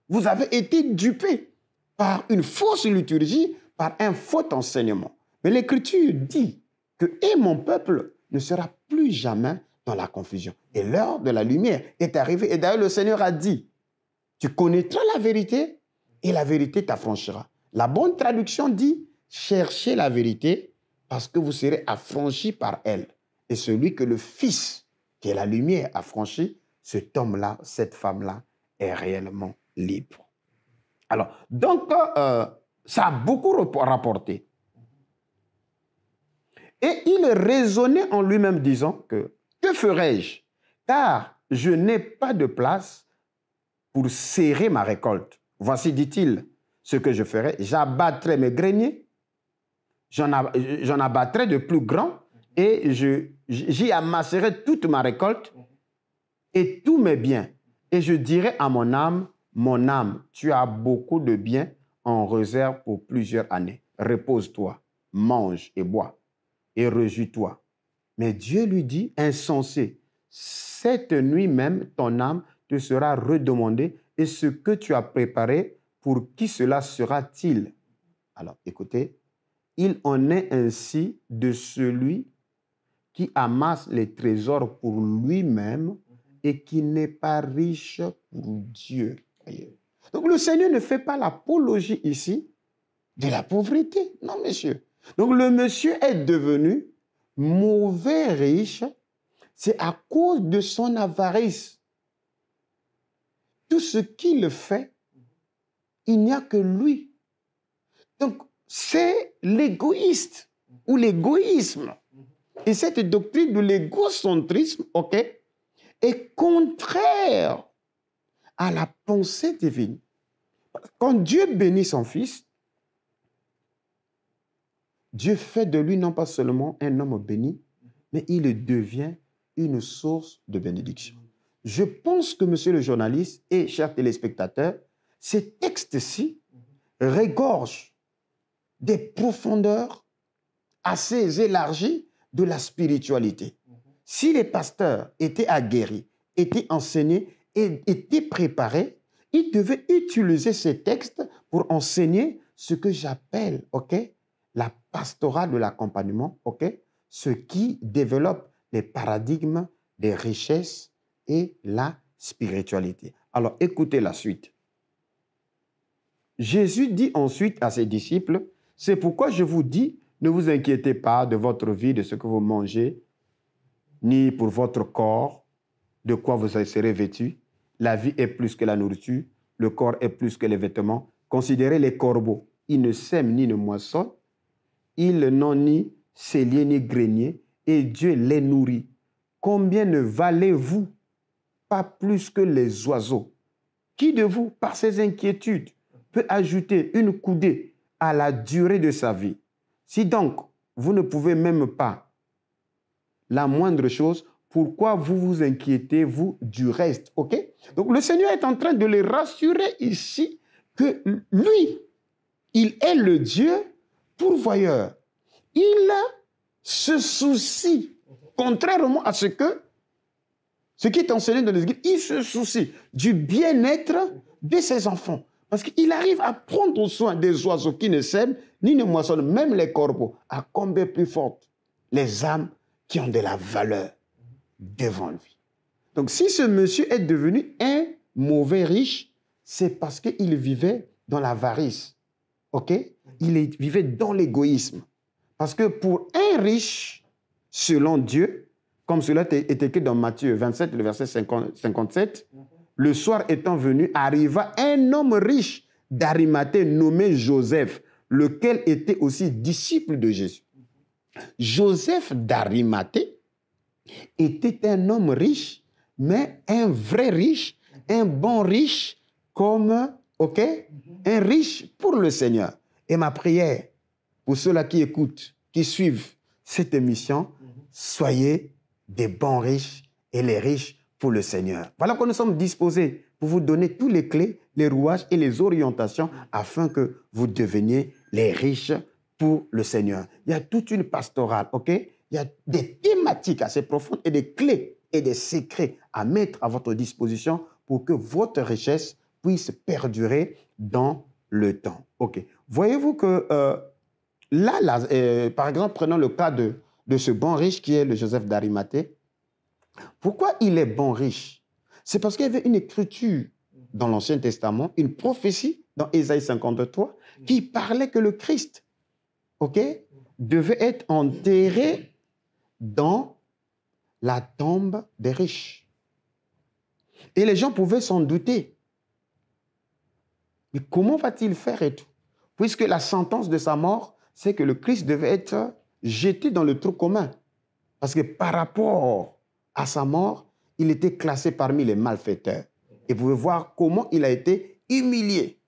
vous avez été dupés par une fausse liturgie, par un faux enseignement. Mais l'Écriture dit que et mon peuple ne sera plus jamais dans la confusion. Et l'heure de la lumière est arrivée. Et d'ailleurs, le Seigneur a dit, tu connaîtras la vérité et la vérité t'affranchira. La bonne traduction dit, cherchez la vérité parce que vous serez affranchis par elle. Et celui que le Fils, qui est la lumière, affranchit, cet homme-là, cette femme-là, est réellement libre. Alors, donc, euh, ça a beaucoup rapporté. Et il raisonnait en lui-même disant que que ferai-je Car je n'ai pas de place pour serrer ma récolte. Voici, dit-il, ce que je ferai. J'abattrai mes greniers, j'en abattrai de plus grands et j'y amasserai toute ma récolte et tous mes biens. Et je dirai à mon âme, mon âme, tu as beaucoup de biens en réserve pour plusieurs années. Repose-toi, mange et bois et réjouis-toi. Mais Dieu lui dit, insensé, cette nuit même, ton âme te sera redemandée et ce que tu as préparé, pour qui cela sera-t-il Alors écoutez, il en est ainsi de celui qui amasse les trésors pour lui-même et qui n'est pas riche pour Dieu. Donc le Seigneur ne fait pas l'apologie ici de la pauvreté. Non, messieurs donc le monsieur est devenu mauvais riche, c'est à cause de son avarice. Tout ce qu'il fait, il n'y a que lui. Donc c'est l'égoïste ou l'égoïsme. Et cette doctrine de l'égocentrisme, ok, est contraire à la pensée divine. Quand Dieu bénit son Fils, Dieu fait de lui non pas seulement un homme béni, mais il devient une source de bénédiction. Je pense que, monsieur le journaliste et chers téléspectateurs, ces textes-ci régorgent des profondeurs assez élargies de la spiritualité. Si les pasteurs étaient aguerris, étaient enseignés et étaient préparés, ils devaient utiliser ces textes pour enseigner ce que j'appelle, OK, pastoral de l'accompagnement, ok, ce qui développe les paradigmes des richesses et la spiritualité. Alors écoutez la suite. Jésus dit ensuite à ses disciples, c'est pourquoi je vous dis, ne vous inquiétez pas de votre vie, de ce que vous mangez, ni pour votre corps, de quoi vous serez vêtus. La vie est plus que la nourriture, le corps est plus que les vêtements. Considérez les corbeaux, ils ne sèment ni ne moissonnent, ils n'ont ni cellier ni grenier, et Dieu les nourrit. Combien ne valez-vous pas plus que les oiseaux Qui de vous, par ses inquiétudes, peut ajouter une coudée à la durée de sa vie Si donc vous ne pouvez même pas la moindre chose, pourquoi vous vous inquiétez, vous, du reste OK Donc le Seigneur est en train de les rassurer ici que lui, il est le Dieu pourvoyeur. Il se soucie, contrairement à ce que ce qui est enseigné dans les il se soucie du bien-être de ses enfants. Parce qu'il arrive à prendre soin des oiseaux qui ne sèment ni ne moissonnent, même les corbeaux, à combler plus fortes les âmes qui ont de la valeur devant lui. Donc si ce monsieur est devenu un mauvais riche, c'est parce qu'il vivait dans l'avarice. Il vivait dans l'égoïsme. Parce que pour un riche, selon Dieu, comme cela est écrit dans Matthieu 27, le verset 57, mhm. le soir étant venu, arriva un homme riche d'Arimathée nommé Joseph, lequel était aussi disciple de Jésus. Joseph d'Arimathée était un homme riche, mais un vrai riche, un bon riche, comme OK mhm. Un riche pour le Seigneur. Et ma prière pour ceux-là qui écoutent, qui suivent cette émission, mhm. soyez des bons riches et les riches pour le Seigneur. Voilà que nous sommes disposés pour vous donner toutes les clés, les rouages et les orientations afin que vous deveniez les riches pour le Seigneur. Il y a toute une pastorale, OK Il y a des thématiques assez profondes et des clés et des secrets à mettre à votre disposition pour que votre richesse puisse perdurer dans le temps. OK. Voyez-vous que euh, là, euh, par exemple, prenons le cas de, ce bon riche qui est le Joseph d'Arimathée. Pourquoi il est bon riche C'est parce qu'il y avait une écriture dans l'Ancien Testament, une prophétie dans Ésaïe 53 qui parlait que le Christ, OK, devait être enterré dans la tombe des riches. Et les gens pouvaient s'en douter. Et comment va-t-il faire et tout Puisque la sentence de sa mort, c'est que le Christ devait être jeté dans le trou commun. Parce que par rapport à sa mort, il était classé parmi les malfaiteurs. Et vous pouvez voir comment il a été humilié.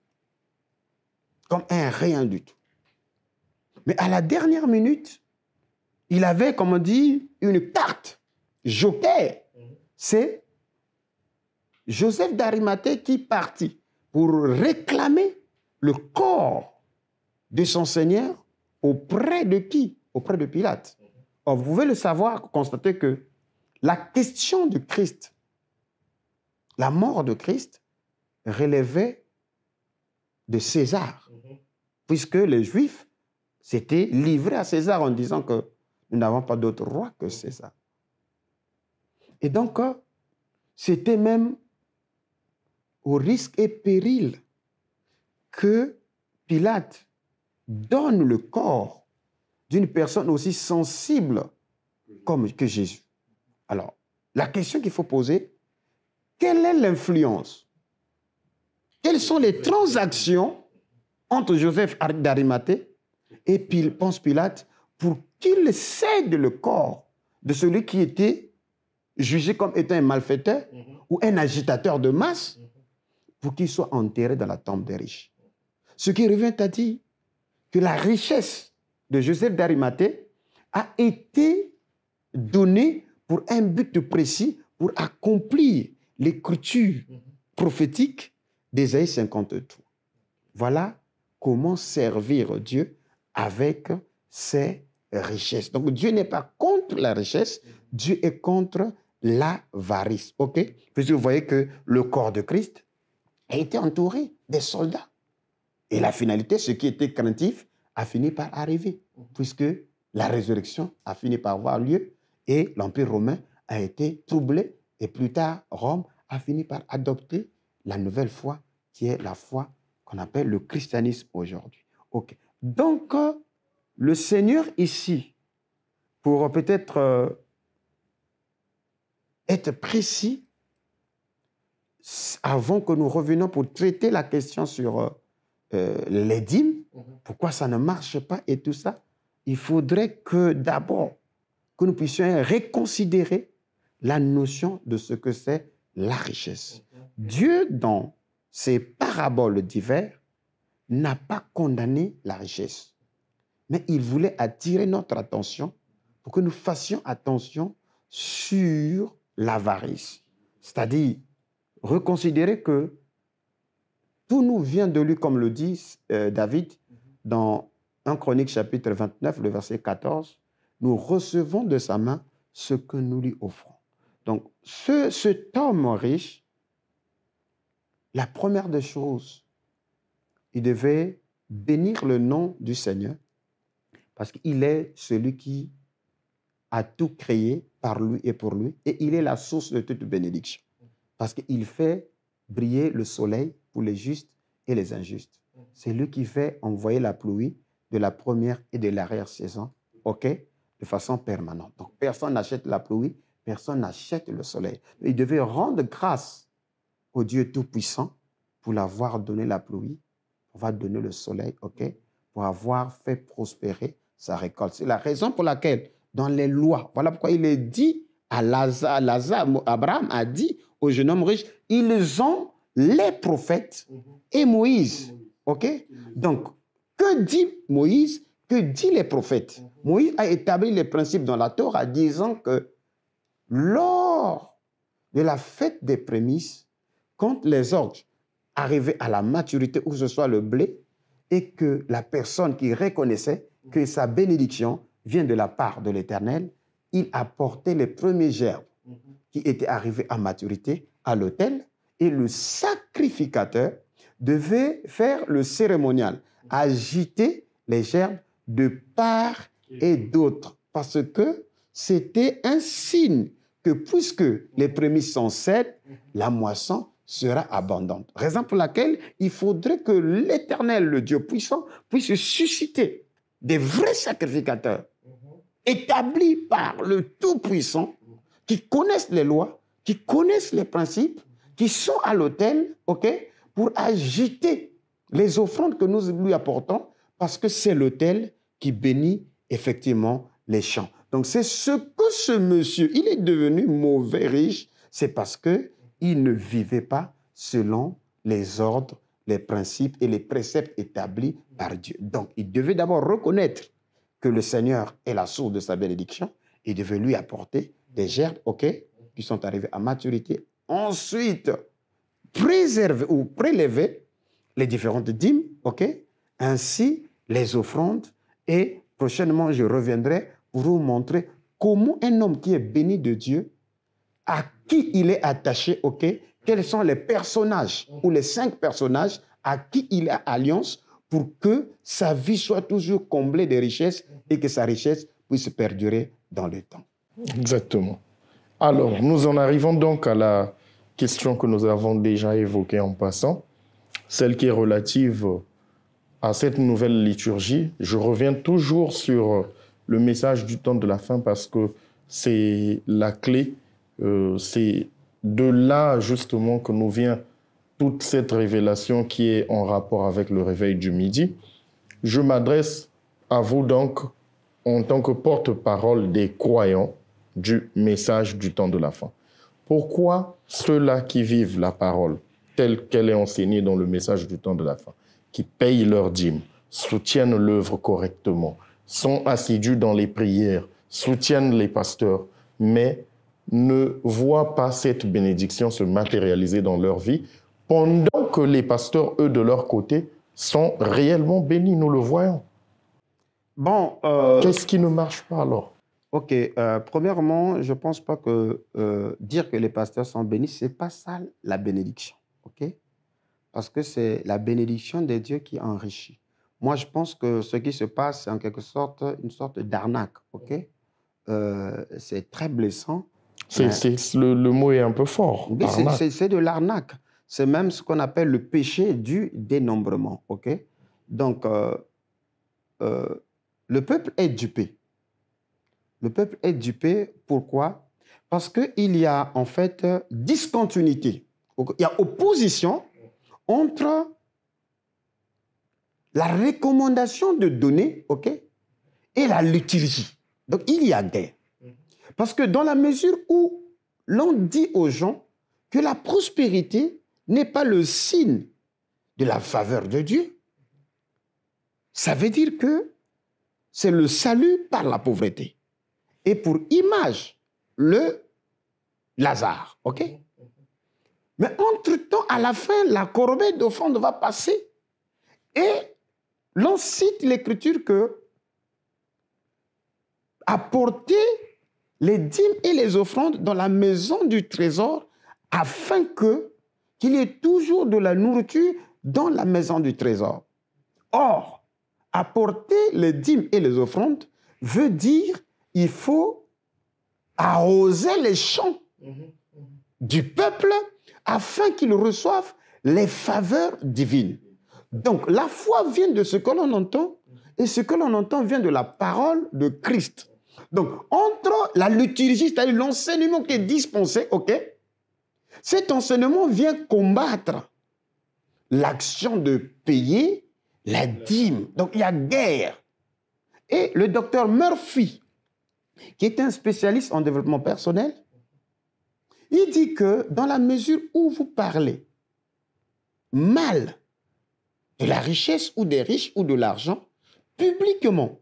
Comme un rien du tout. Mais à la dernière minute, il avait, comme on dit, une carte, joker. Mm-hmm. C'est Joseph d'Arimathée qui partit pour réclamer le corps de son Seigneur auprès de qui Auprès de Pilate. Or, vous pouvez le savoir, constater que la question du Christ, la mort de Christ, relevait de César, puisque les Juifs s'étaient livrés à César en disant que nous n'avons pas d'autre roi que César. Et donc, euh, c'était même au risque et péril que Pilate donne le corps d'une personne aussi sensible comme que Jésus. Alors, la question qu'il faut poser, quelle est l'influence Quelles sont les transactions entre Joseph d'Arimathée et pense Pilate pour qu'il cède le corps de celui qui était jugé comme étant un malfaiteur mhm. ou un agitateur de masse pour qu'il soit enterré dans la tombe des riches. Ce qui revient à dire que la richesse de Joseph d'Arimathée a été donnée pour un but précis, pour accomplir l'écriture prophétique d'Ésaïe 53. Voilà comment servir Dieu avec ses richesses. Donc Dieu n'est pas contre la richesse, Dieu est contre l'avarice. OK vous voyez que le corps de Christ a été entouré des soldats. Et la finalité, ce qui était craintif, a fini par arriver, puisque la résurrection a fini par avoir lieu et l'Empire romain a été troublé. Et plus tard, Rome a fini par adopter la nouvelle foi, qui est la foi qu'on appelle le christianisme aujourd'hui. Ok. Donc, euh, le Seigneur ici, pour peut-être euh, être précis, avant que nous revenions pour traiter la question sur euh, euh les dîmes, mhm. pourquoi ça ne marche pas et tout ça, il faudrait que d'abord que nous puissions réconsidérer la notion de ce que c'est la richesse. Mhm. Dieu, dans ses paraboles divers, n'a pas condamné la richesse, mais il voulait attirer notre attention pour que nous fassions attention sur l'avarice, c'est-à-dire reconsidérer que tout nous vient de lui, comme le dit euh, David dans 1 Chronique chapitre 29, le verset 14, nous recevons de sa main ce que nous lui offrons. Donc ce, cet homme riche, la première des choses, il devait bénir le nom du Seigneur parce qu'il est celui qui a tout créé par lui et pour lui et il est la source de toute bénédiction. Parce qu'il fait briller le soleil pour les justes et les injustes. Mm. C'est lui qui fait envoyer la pluie de la première et de l'arrière-saison, OK De façon permanente. Donc personne n'achète la pluie, personne n'achète le soleil. Il devait rendre grâce au Dieu Tout-Puissant pour l'avoir donné la pluie, pour avoir donné le soleil, OK Pour avoir fait prospérer sa récolte. C'est la raison pour laquelle, dans les lois, voilà pourquoi il est dit à Abraham a dit au jeune homme riche, ils ont les prophètes mhm. et Moïse. OK Donc, que dit Moïse Que dit les prophètes mhm. Moïse a établi les principes dans la Torah disant que lors de la fête des prémices, quand les orges arrivaient à la maturité, où ce soit le blé, et que la personne qui reconnaissait que sa bénédiction vient de la part de l'Éternel, il apportait les premiers gerbes qui était arrivé à maturité à l'autel et le sacrificateur devait faire le cérémonial, agiter les gerbes de part et d'autre, parce que c'était un signe que puisque les prémices sont sèches, la moisson sera abondante. Raison pour laquelle il faudrait que l'Éternel, le Dieu puissant, puisse susciter des vrais sacrificateurs établis par le Tout-Puissant qui connaissent les lois, qui connaissent les principes, qui sont à l'autel, OK, pour agiter les offrandes que nous lui apportons, parce que c'est l'autel qui bénit effectivement les champs. Donc c'est ce que ce monsieur, il est devenu mauvais riche, c'est parce qu'il ne vivait pas selon les ordres, les principes et les préceptes établis par Dieu. Donc il devait d'abord reconnaître que le Seigneur est la source de sa bénédiction, il devait lui apporter des gerbes, OK, qui sont arrivés à maturité. Ensuite, préserver ou prélever les différentes dîmes, OK, ainsi les offrandes. Et prochainement, je reviendrai pour vous montrer comment un homme qui est béni de Dieu, à qui il est attaché, OK, quels sont les personnages ou les cinq personnages à qui il a alliance pour que sa vie soit toujours comblée de richesses et que sa richesse puisse perdurer dans le temps. Exactement. Alors, nous en arrivons donc à la question que nous avons déjà évoquée en passant, celle qui est relative à cette nouvelle liturgie. Je reviens toujours sur le message du temps de la fin parce que c'est la clé, euh, c'est de là justement que nous vient toute cette révélation qui est en rapport avec le réveil du midi. Je m'adresse à vous donc en tant que porte-parole des croyants du message du temps de la fin. Pourquoi ceux-là qui vivent la parole telle qu'elle est enseignée dans le message du temps de la fin, qui payent leur dîme, soutiennent l'œuvre correctement, sont assidus dans les prières, soutiennent les pasteurs, mais ne voient pas cette bénédiction se matérialiser dans leur vie, pendant que les pasteurs, eux, de leur côté, sont réellement bénis, nous le voyons. Bon, euh, qu'est-ce qui ne marche pas alors Ok, euh, premièrement, je ne pense pas que euh, dire que les pasteurs sont bénis, ce n'est pas ça la bénédiction. Ok Parce que c'est la bénédiction des dieux qui enrichit. Moi, je pense que ce qui se passe, c'est en quelque sorte une sorte d'arnaque. Ok euh, C'est très blessant. C'est le, le, mot est un peu fort. C'est de l'arnaque. C'est même ce qu'on appelle le péché du dénombrement. Ok Donc, le peuple est dupé. Le peuple est dupé. Pourquoi Parce qu'il y a en fait discontinuité. Il y a opposition entre la recommandation de donner et la liturgie. Donc il y a guerre. Parce que dans la mesure où l'on dit aux gens que la prospérité n'est pas le signe de la faveur de Dieu, ça veut dire que c'est le salut par la pauvreté et pour image le Lazare. OK mhm, mhm. Mais entre-temps, à la fin, la corbeille d'offrande va passer et l'on cite l'écriture que apporter les dîmes et les offrandes dans la maison du trésor afin que qu'il y ait toujours de la nourriture dans la maison du trésor. Or, apporter les dîmes et les offrandes veut dire il faut arroser les champs du peuple afin qu'ils reçoivent les faveurs divines. Donc la foi vient de ce que l'on entend et ce que l'on entend vient de la parole de Christ. Donc entre la liturgie, c'est-à-dire l'enseignement qui est dispensé, ok, cet enseignement vient combattre l'action de payer la dîme. Donc il y a guerre. Et le docteur Murphy, qui est un spécialiste en développement personnel, il dit que dans la mesure où vous parlez mal de la richesse ou des riches ou de l'argent, publiquement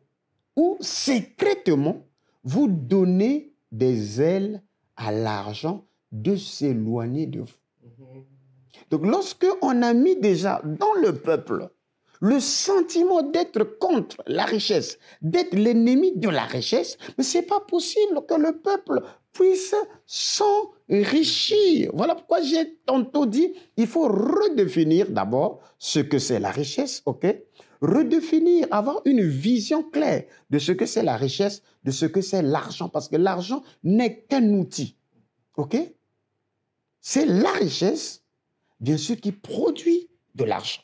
ou secrètement, vous donnez des ailes à l'argent de s'éloigner de vous. Mhm. Donc lorsque on a mis déjà dans le peuple le sentiment d'être contre la richesse, d'être l'ennemi de la richesse, mais ce n'est pas possible que le peuple puisse s'enrichir. Voilà pourquoi j'ai tantôt dit, il faut redéfinir d'abord ce que c'est la richesse, ok Redéfinir, avoir une vision claire de ce que c'est la richesse, de ce que c'est l'argent, parce que l'argent n'est qu'un outil, ok C'est la richesse, bien sûr, qui produit de l'argent.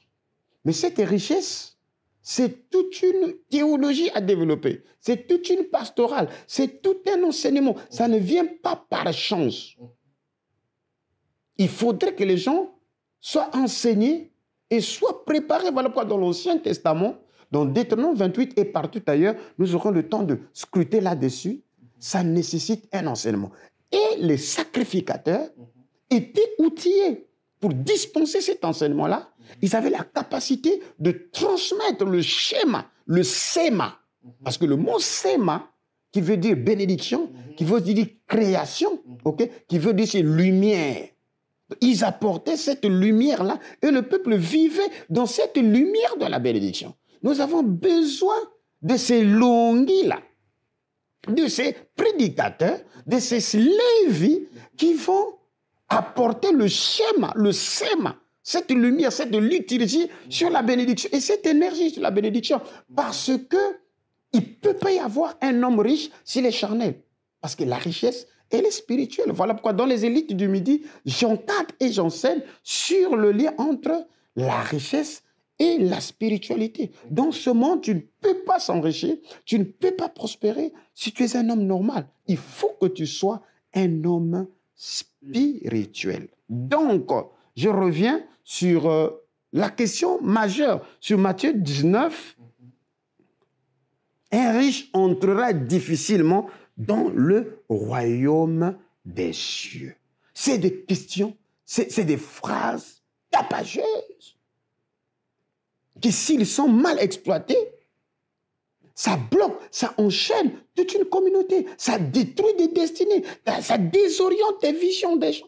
Mais cette richesse, c'est toute une théologie à développer, c'est toute une pastorale, c'est tout un enseignement. Ça ne vient pas par chance. Il faudrait que les gens soient enseignés et soient préparés. Voilà pourquoi dans l'Ancien Testament, dans Deutéronome 28 et partout ailleurs, nous aurons le temps de scruter là-dessus. Ça nécessite un enseignement. Et les sacrificateurs mhm. étaient outillés pour dispenser cet enseignement-là ils avaient la capacité de transmettre le schéma, le séma. Parce que le mot séma, qui veut dire bénédiction, qui veut dire création, ok, qui veut dire lumière. Ils apportaient cette lumière-là et le peuple vivait dans cette lumière de la bénédiction. Nous avons besoin de ces longis-là, de ces prédicateurs, de ces lévis qui vont apporter le schéma, le séma cette lumière, cette liturgie sur la bénédiction et cette énergie sur la bénédiction. Parce que il peut pas y avoir un homme riche s'il est charnel. Parce que la richesse, elle est spirituelle. Voilà pourquoi dans les élites du midi, j'entends et j'enseigne sur le lien entre la richesse et la spiritualité. Dans ce monde, tu ne peux pas s'enrichir, tu ne peux pas prospérer si tu es un homme normal. Il faut que tu sois un homme spirituel. Donc, je reviens sur euh, la question majeure, sur Matthieu 19. Un riche entrera difficilement dans le royaume des cieux. C'est des questions, c'est des phrases tapageuses qui, s'ils sont mal exploités, ça bloque, ça enchaîne toute une communauté, ça détruit des destinées, ça désoriente des visions des gens.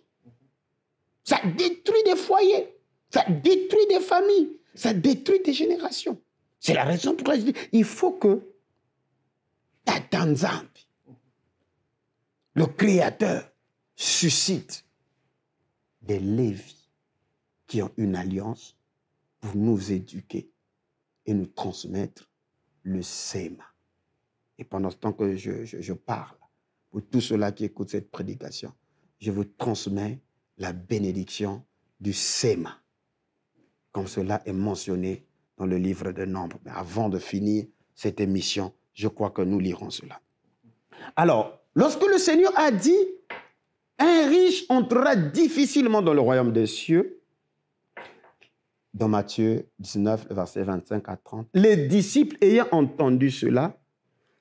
Ça détruit des foyers, ça détruit des familles, ça détruit des générations. C'est la raison pour laquelle je dis, il faut que ta Tanzan, le Créateur, suscite des Lévis qui ont une alliance pour nous éduquer et nous transmettre le SEMA. Et pendant ce temps que je parle, pour tous ceux-là qui écoutent cette prédication, je vous transmets la bénédiction du SEMA, comme cela est mentionné dans le livre de Nombres. Mais avant de finir cette émission, je crois que nous lirons cela. Alors, lorsque le Seigneur a dit, un riche entrera difficilement dans le royaume des cieux, dans Matthieu 19, verset 25 à 30, les disciples ayant entendu cela,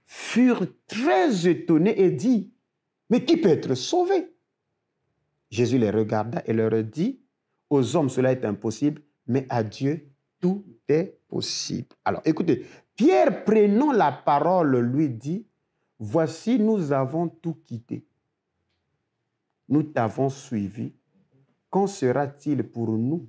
furent très étonnés et dit, mais qui peut être sauvé Jésus les regarda et leur dit, aux hommes cela est impossible, mais à Dieu tout est possible. Alors écoutez, Pierre prenant la parole lui dit, voici nous avons tout quitté. Nous t'avons suivi. Qu'en sera-t-il pour nous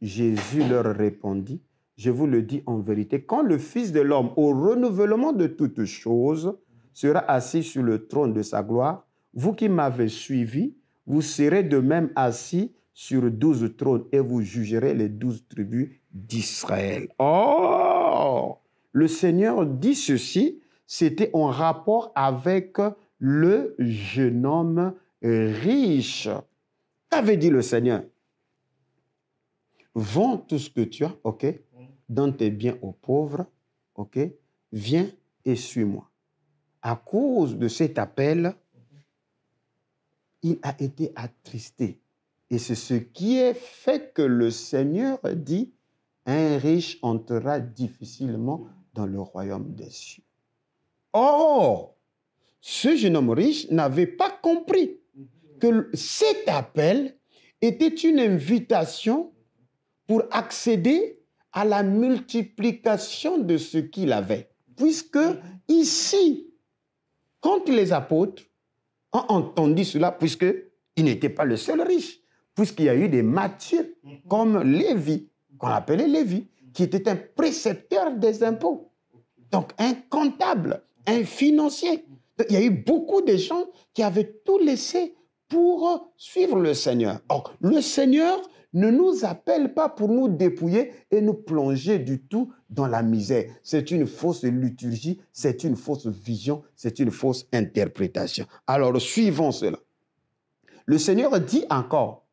Jésus leur répondit, je vous le dis en vérité, quand le Fils de l'homme, au renouvellement de toutes choses, sera assis sur le trône de sa gloire, vous qui m'avez suivi, vous serez de même assis sur douze trônes et vous jugerez les douze tribus d'Israël. Oh Le Seigneur dit ceci, c'était en rapport avec le jeune homme riche. Qu'avait dit le Seigneur Vends tout ce que tu as, ok, Donne tes biens aux pauvres, ok, viens et suis-moi. À cause de cet appel, il a été attristé. Et c'est ce qui est fait que le Seigneur dit, un riche entrera difficilement dans le royaume des cieux. Or, ce jeune homme riche n'avait pas compris que cet appel était une invitation pour accéder à la multiplication de ce qu'il avait. Puisque ici, quand les apôtres ont entendu cela il n'était pas le seul riche, puisqu'il y a eu des Matthieu, mhm. comme Lévi, qu'on appelait Lévi, qui était un précepteur des impôts. Donc un comptable, un financier. Il y a eu beaucoup de gens qui avaient tout laissé pour suivre le Seigneur. Or, le Seigneur ne nous appelle pas pour nous dépouiller et nous plonger du tout dans la misère. C'est une fausse liturgie, c'est une fausse vision, c'est une fausse interprétation. Alors suivons cela. Le Seigneur dit encore,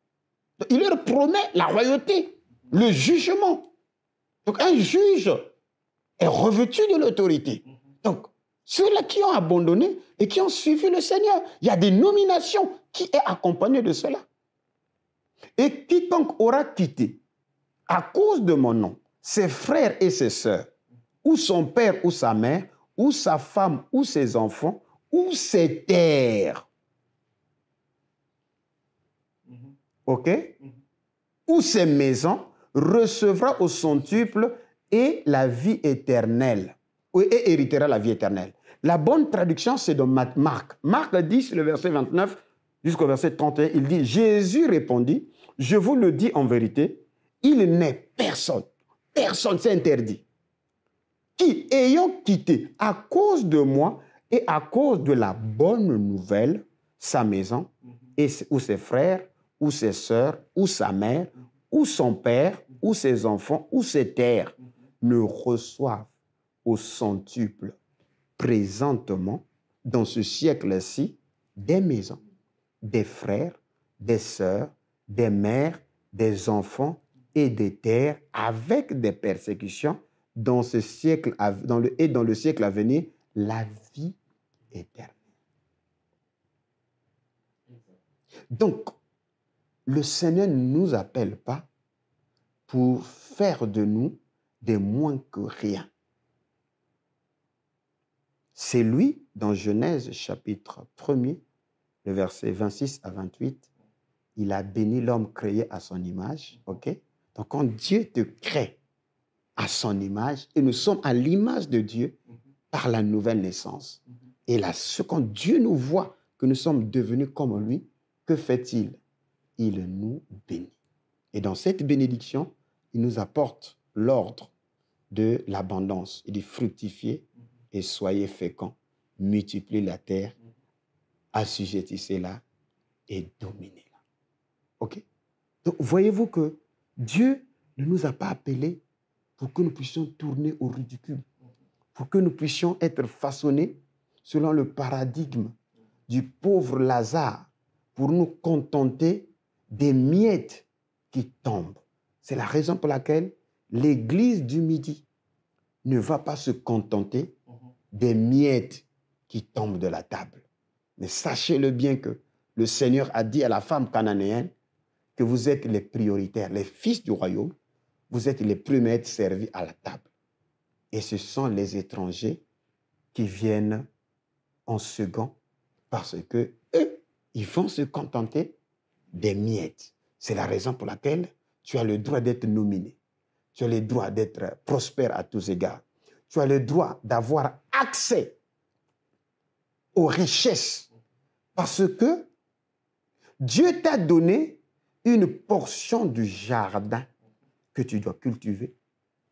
il leur promet la royauté, le jugement. Donc un juge est revêtu de l'autorité. Donc ceux-là qui ont abandonné et qui ont suivi le Seigneur, il y a des nominations qui est accompagnées de cela. Et quiconque aura quitté, à cause de mon nom, ses frères et ses sœurs, ou son père ou sa mère, ou sa femme ou ses enfants, ou ses terres. Mm-hmm. OK mm-hmm. Ou ses maisons, recevra au centuple et la vie éternelle, et héritera la vie éternelle. La bonne traduction, c'est de Marc. Marc 10, le verset 29 jusqu'au verset 31, il dit, Jésus répondit, je vous le dis en vérité, il n'est personne. Personne, s'interdit interdit. Qui, ayant quitté à cause de moi et à cause de la bonne nouvelle, sa maison, mhm. ou ses frères, ou ses sœurs, ou sa mère, ou son père, ou ses enfants, ou ses terres, mhm. ne reçoivent au centuple présentement, dans ce siècle-ci, des maisons, des frères, des sœurs, des mères, des enfants et des terres avec des persécutions dans ce siècle dans le, et dans le siècle à venir la vie éternelle. Donc, le Seigneur ne nous appelle pas pour faire de nous des moins que rien. C'est lui, dans Genèse chapitre 1 le verset 26 à 28, il a béni l'homme créé à son image. OK Donc, quand Dieu te crée à son image, et nous sommes à l'image de Dieu par la nouvelle naissance. Et là, ce quand Dieu nous voit que nous sommes devenus comme lui, que fait-il Il nous bénit. Et dans cette bénédiction, il nous apporte l'ordre de l'abondance. Il dit fructifiez et soyez féconds, multipliez la terre, assujettissez-la et dominez-la. OK Donc, voyez-vous que Dieu ne nous a pas appelés pour que nous puissions tourner au ridicule, pour que nous puissions être façonnés selon le paradigme du pauvre Lazare pour nous contenter des miettes qui tombent. C'est la raison pour laquelle l'Église du Midi ne va pas se contenter des miettes qui tombent de la table. Mais sachez-le bien que le Seigneur a dit à la femme cananéenne, que vous êtes les prioritaires, les fils du royaume, vous êtes les premiers à être servis à la table. Et ce sont les étrangers qui viennent en second parce que eux, ils vont se contenter des miettes. C'est la raison pour laquelle tu as le droit d'être nominé. Tu as le droit d'être prospère à tous égards. Tu as le droit d'avoir accès aux richesses parce que Dieu t'a donné une portion du jardin que tu dois cultiver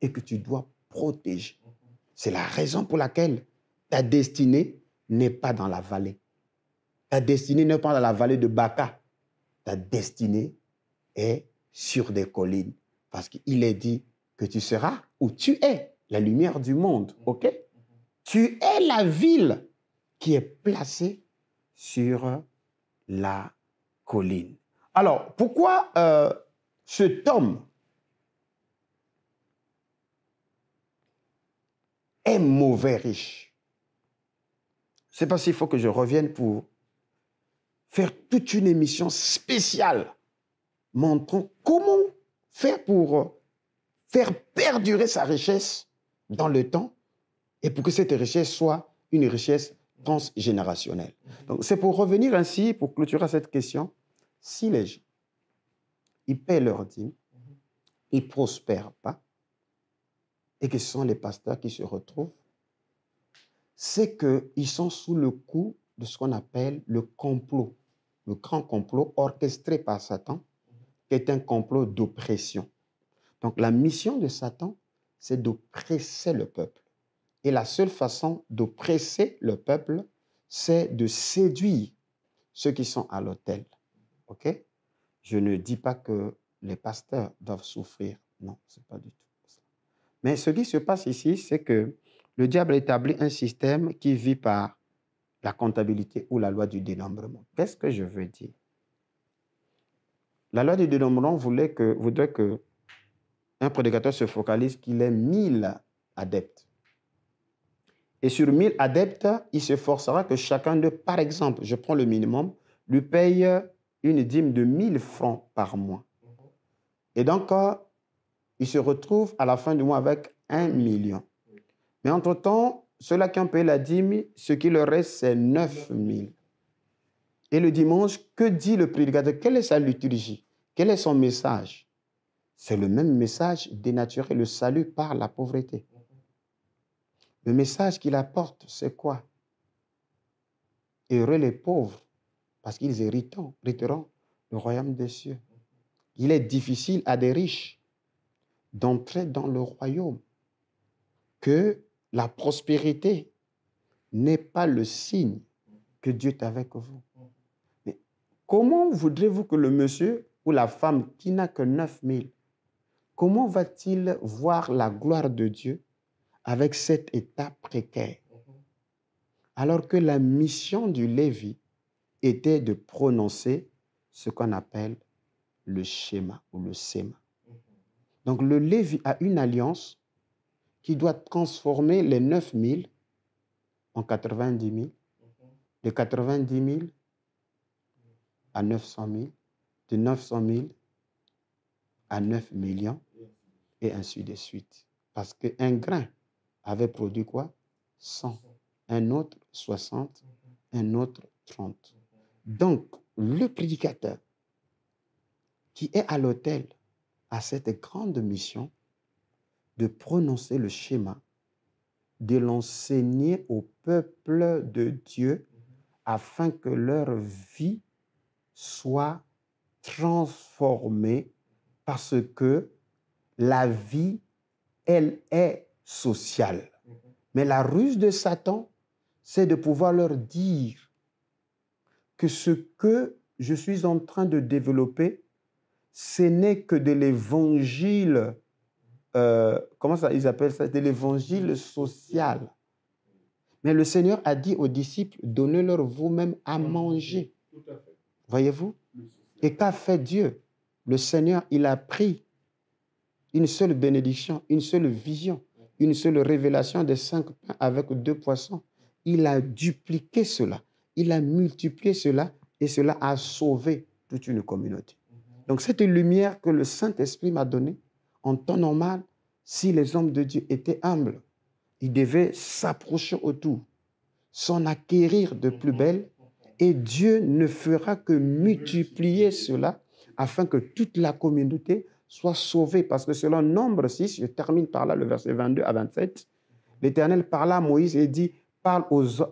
et que tu dois protéger. C'est la raison pour laquelle ta destinée n'est pas dans la vallée. Ta destinée n'est pas dans la vallée de Baca. Ta destinée est sur des collines. Parce qu'il est dit que tu seras où tu es la lumière du monde. OK Tu es la ville qui est placée sur la colline. Alors, pourquoi euh, ce cet homme est mauvais riche C'est parce qu'il faut que je revienne pour faire toute une émission spéciale montrant comment faire pour euh, faire perdurer sa richesse dans le temps et pour que cette richesse soit une richesse transgénérationnelle. Donc c'est pour revenir ainsi, pour clôturer cette question, si les gens, ils paient leur dîme, mhm. ils ne prospèrent pas, et que ce sont les pasteurs qui se retrouvent, c'est qu'ils sont sous le coup de ce qu'on appelle le complot, le grand complot orchestré par Satan, mhm. qui est un complot d'oppression. Donc la mission de Satan, c'est d'oppresser le peuple. Et la seule façon d'oppresser le peuple, c'est de séduire ceux qui sont à l'autel. OK Je ne dis pas que les pasteurs doivent souffrir. Non, ce n'est pas du tout ça. Mais ce qui se passe ici, c'est que le diable établit un système qui vit par la comptabilité ou la loi du dénombrement. Qu'est-ce que je veux dire La loi du dénombrement voulait que, voudrait que un prédicateur se focalise qu'il ait mille adeptes. Et sur 1000 adeptes, il se forcera que chacun d'eux, par exemple, je prends le minimum, lui paye une dîme de 1000 francs par mois. Et donc, euh, il se retrouve à la fin du mois avec 1 million. Mais entre-temps, ceux-là qui ont payé la dîme, ce qui leur reste, c'est 9 000. Et le dimanche, que dit le prédicateur Quelle est sa liturgie Quel est son message C'est le même message dénaturé, le salut par la pauvreté. Le message qu'il apporte, c'est quoi Heureux les pauvres, parce qu'ils hériteront, le royaume des cieux. Il est difficile à des riches d'entrer dans le royaume, que la prospérité n'est pas le signe que Dieu est avec vous. Mais comment voudrez-vous que le monsieur ou la femme qui n'a que 9000, comment va-t-il voir la gloire de Dieu avec cet état précaire Alors que la mission du Lévi, était de prononcer ce qu'on appelle le schéma ou le séma. Mhm. Donc le Lévi a une alliance qui doit transformer les 9 000 en 90 000, mhm. de 90 000 à 900 000, de 900 000 à 9 millions, et ainsi de suite. Parce qu'un grain avait produit quoi 100, un autre 60, mhm. un autre 30. Donc, le prédicateur qui est à l'autel a cette grande mission de prononcer le schéma, de l'enseigner au peuple de Dieu afin que leur vie soit transformée parce que la vie, elle est sociale. Mhm. Mais la ruse de Satan, c'est de pouvoir leur dire que ce que je suis en train de développer, ce n'est que de l'évangile, euh, comment ça, ils appellent ça, de l'évangile social. Mais le Seigneur a dit aux disciples, donnez-leur vous-même à manger. Voyez-vous Et qu'a fait Dieu Le Seigneur, il a pris une seule bénédiction, une seule vision, une seule révélation des cinq pains avec deux poissons. Il a dupliqué cela il a multiplié cela et cela a sauvé toute une communauté. Donc cette lumière que le Saint-Esprit m'a donnée, en temps normal, si les hommes de Dieu étaient humbles, ils devaient s'approcher autour, s'en acquérir de plus belle, et Dieu ne fera que multiplier cela afin que toute la communauté soit sauvée. Parce que selon Nombre 6, je termine par là le verset 22 à 27, l'Éternel parla à Moïse et dit, parle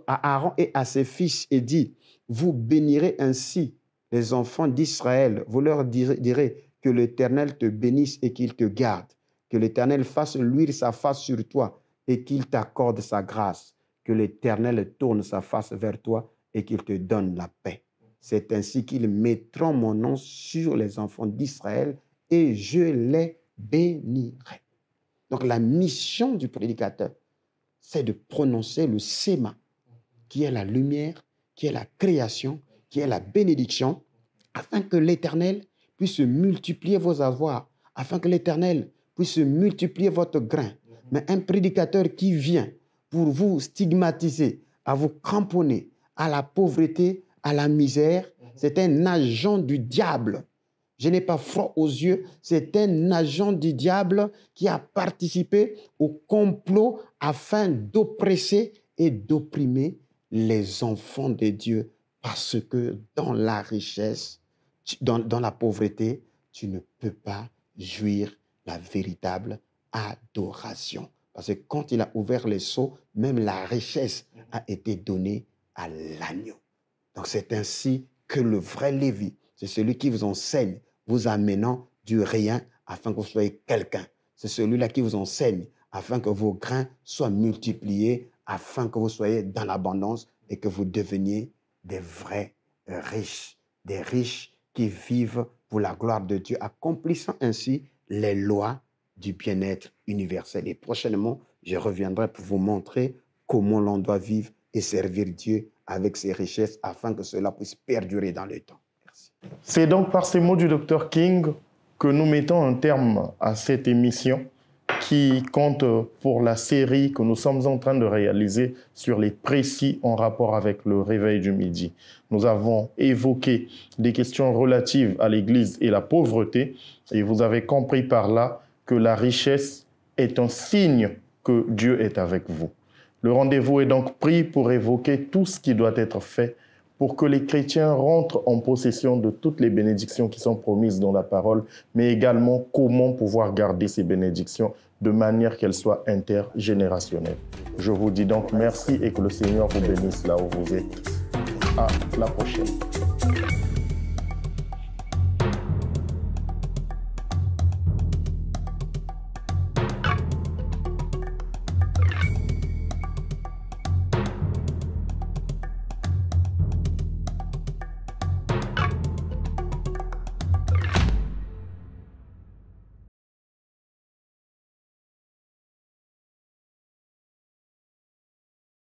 à Aaron et à ses fils et dit, vous bénirez ainsi les enfants d'Israël, vous leur direz, direz que l'Éternel te bénisse et qu'il te garde, que l'Éternel fasse luire sa face sur toi et qu'il t'accorde sa grâce, que l'Éternel tourne sa face vers toi et qu'il te donne la paix. C'est ainsi qu'ils mettront mon nom sur les enfants d'Israël et je les bénirai. Donc la mission du prédicateur, c'est de prononcer le Sema, qui est la lumière, qui est la création, qui est la bénédiction, afin que l'Éternel puisse multiplier vos avoirs, afin que l'Éternel puisse multiplier votre grain. Mais un prédicateur qui vient pour vous stigmatiser, à vous cramponner à la pauvreté, à la misère, c'est un agent du diable je n'ai pas froid aux yeux. C'est un agent du diable qui a participé au complot afin d'oppresser et d'opprimer les enfants de Dieu. Parce que dans la richesse, dans, dans la pauvreté, tu ne peux pas jouir la véritable adoration. Parce que quand il a ouvert les seaux, même la richesse a été donnée à l'agneau. Donc c'est ainsi que le vrai Lévi, c'est celui qui vous enseigne, vous amenant du rien afin que vous soyez quelqu'un. C'est celui-là qui vous enseigne afin que vos grains soient multipliés, afin que vous soyez dans l'abondance et que vous deveniez des vrais riches, des riches qui vivent pour la gloire de Dieu, accomplissant ainsi les lois du bien-être universel. Et prochainement, je reviendrai pour vous montrer comment l'on doit vivre et servir Dieu avec ses richesses afin que cela puisse perdurer dans le temps. C'est donc par ces mots du docteur King que nous mettons un terme à cette émission qui compte pour la série que nous sommes en train de réaliser sur les précis en rapport avec le réveil du midi. Nous avons évoqué des questions relatives à l'Église et la pauvreté, et vous avez compris par là que la richesse est un signe que Dieu est avec vous. Le rendez-vous est donc pris pour évoquer tout ce qui doit être fait pour que les chrétiens rentrent en possession de toutes les bénédictions qui sont promises dans la parole, mais également comment pouvoir garder ces bénédictions de manière qu'elles soient intergénérationnelles. Je vous dis donc merci et que le Seigneur vous bénisse là où vous êtes. À la prochaine.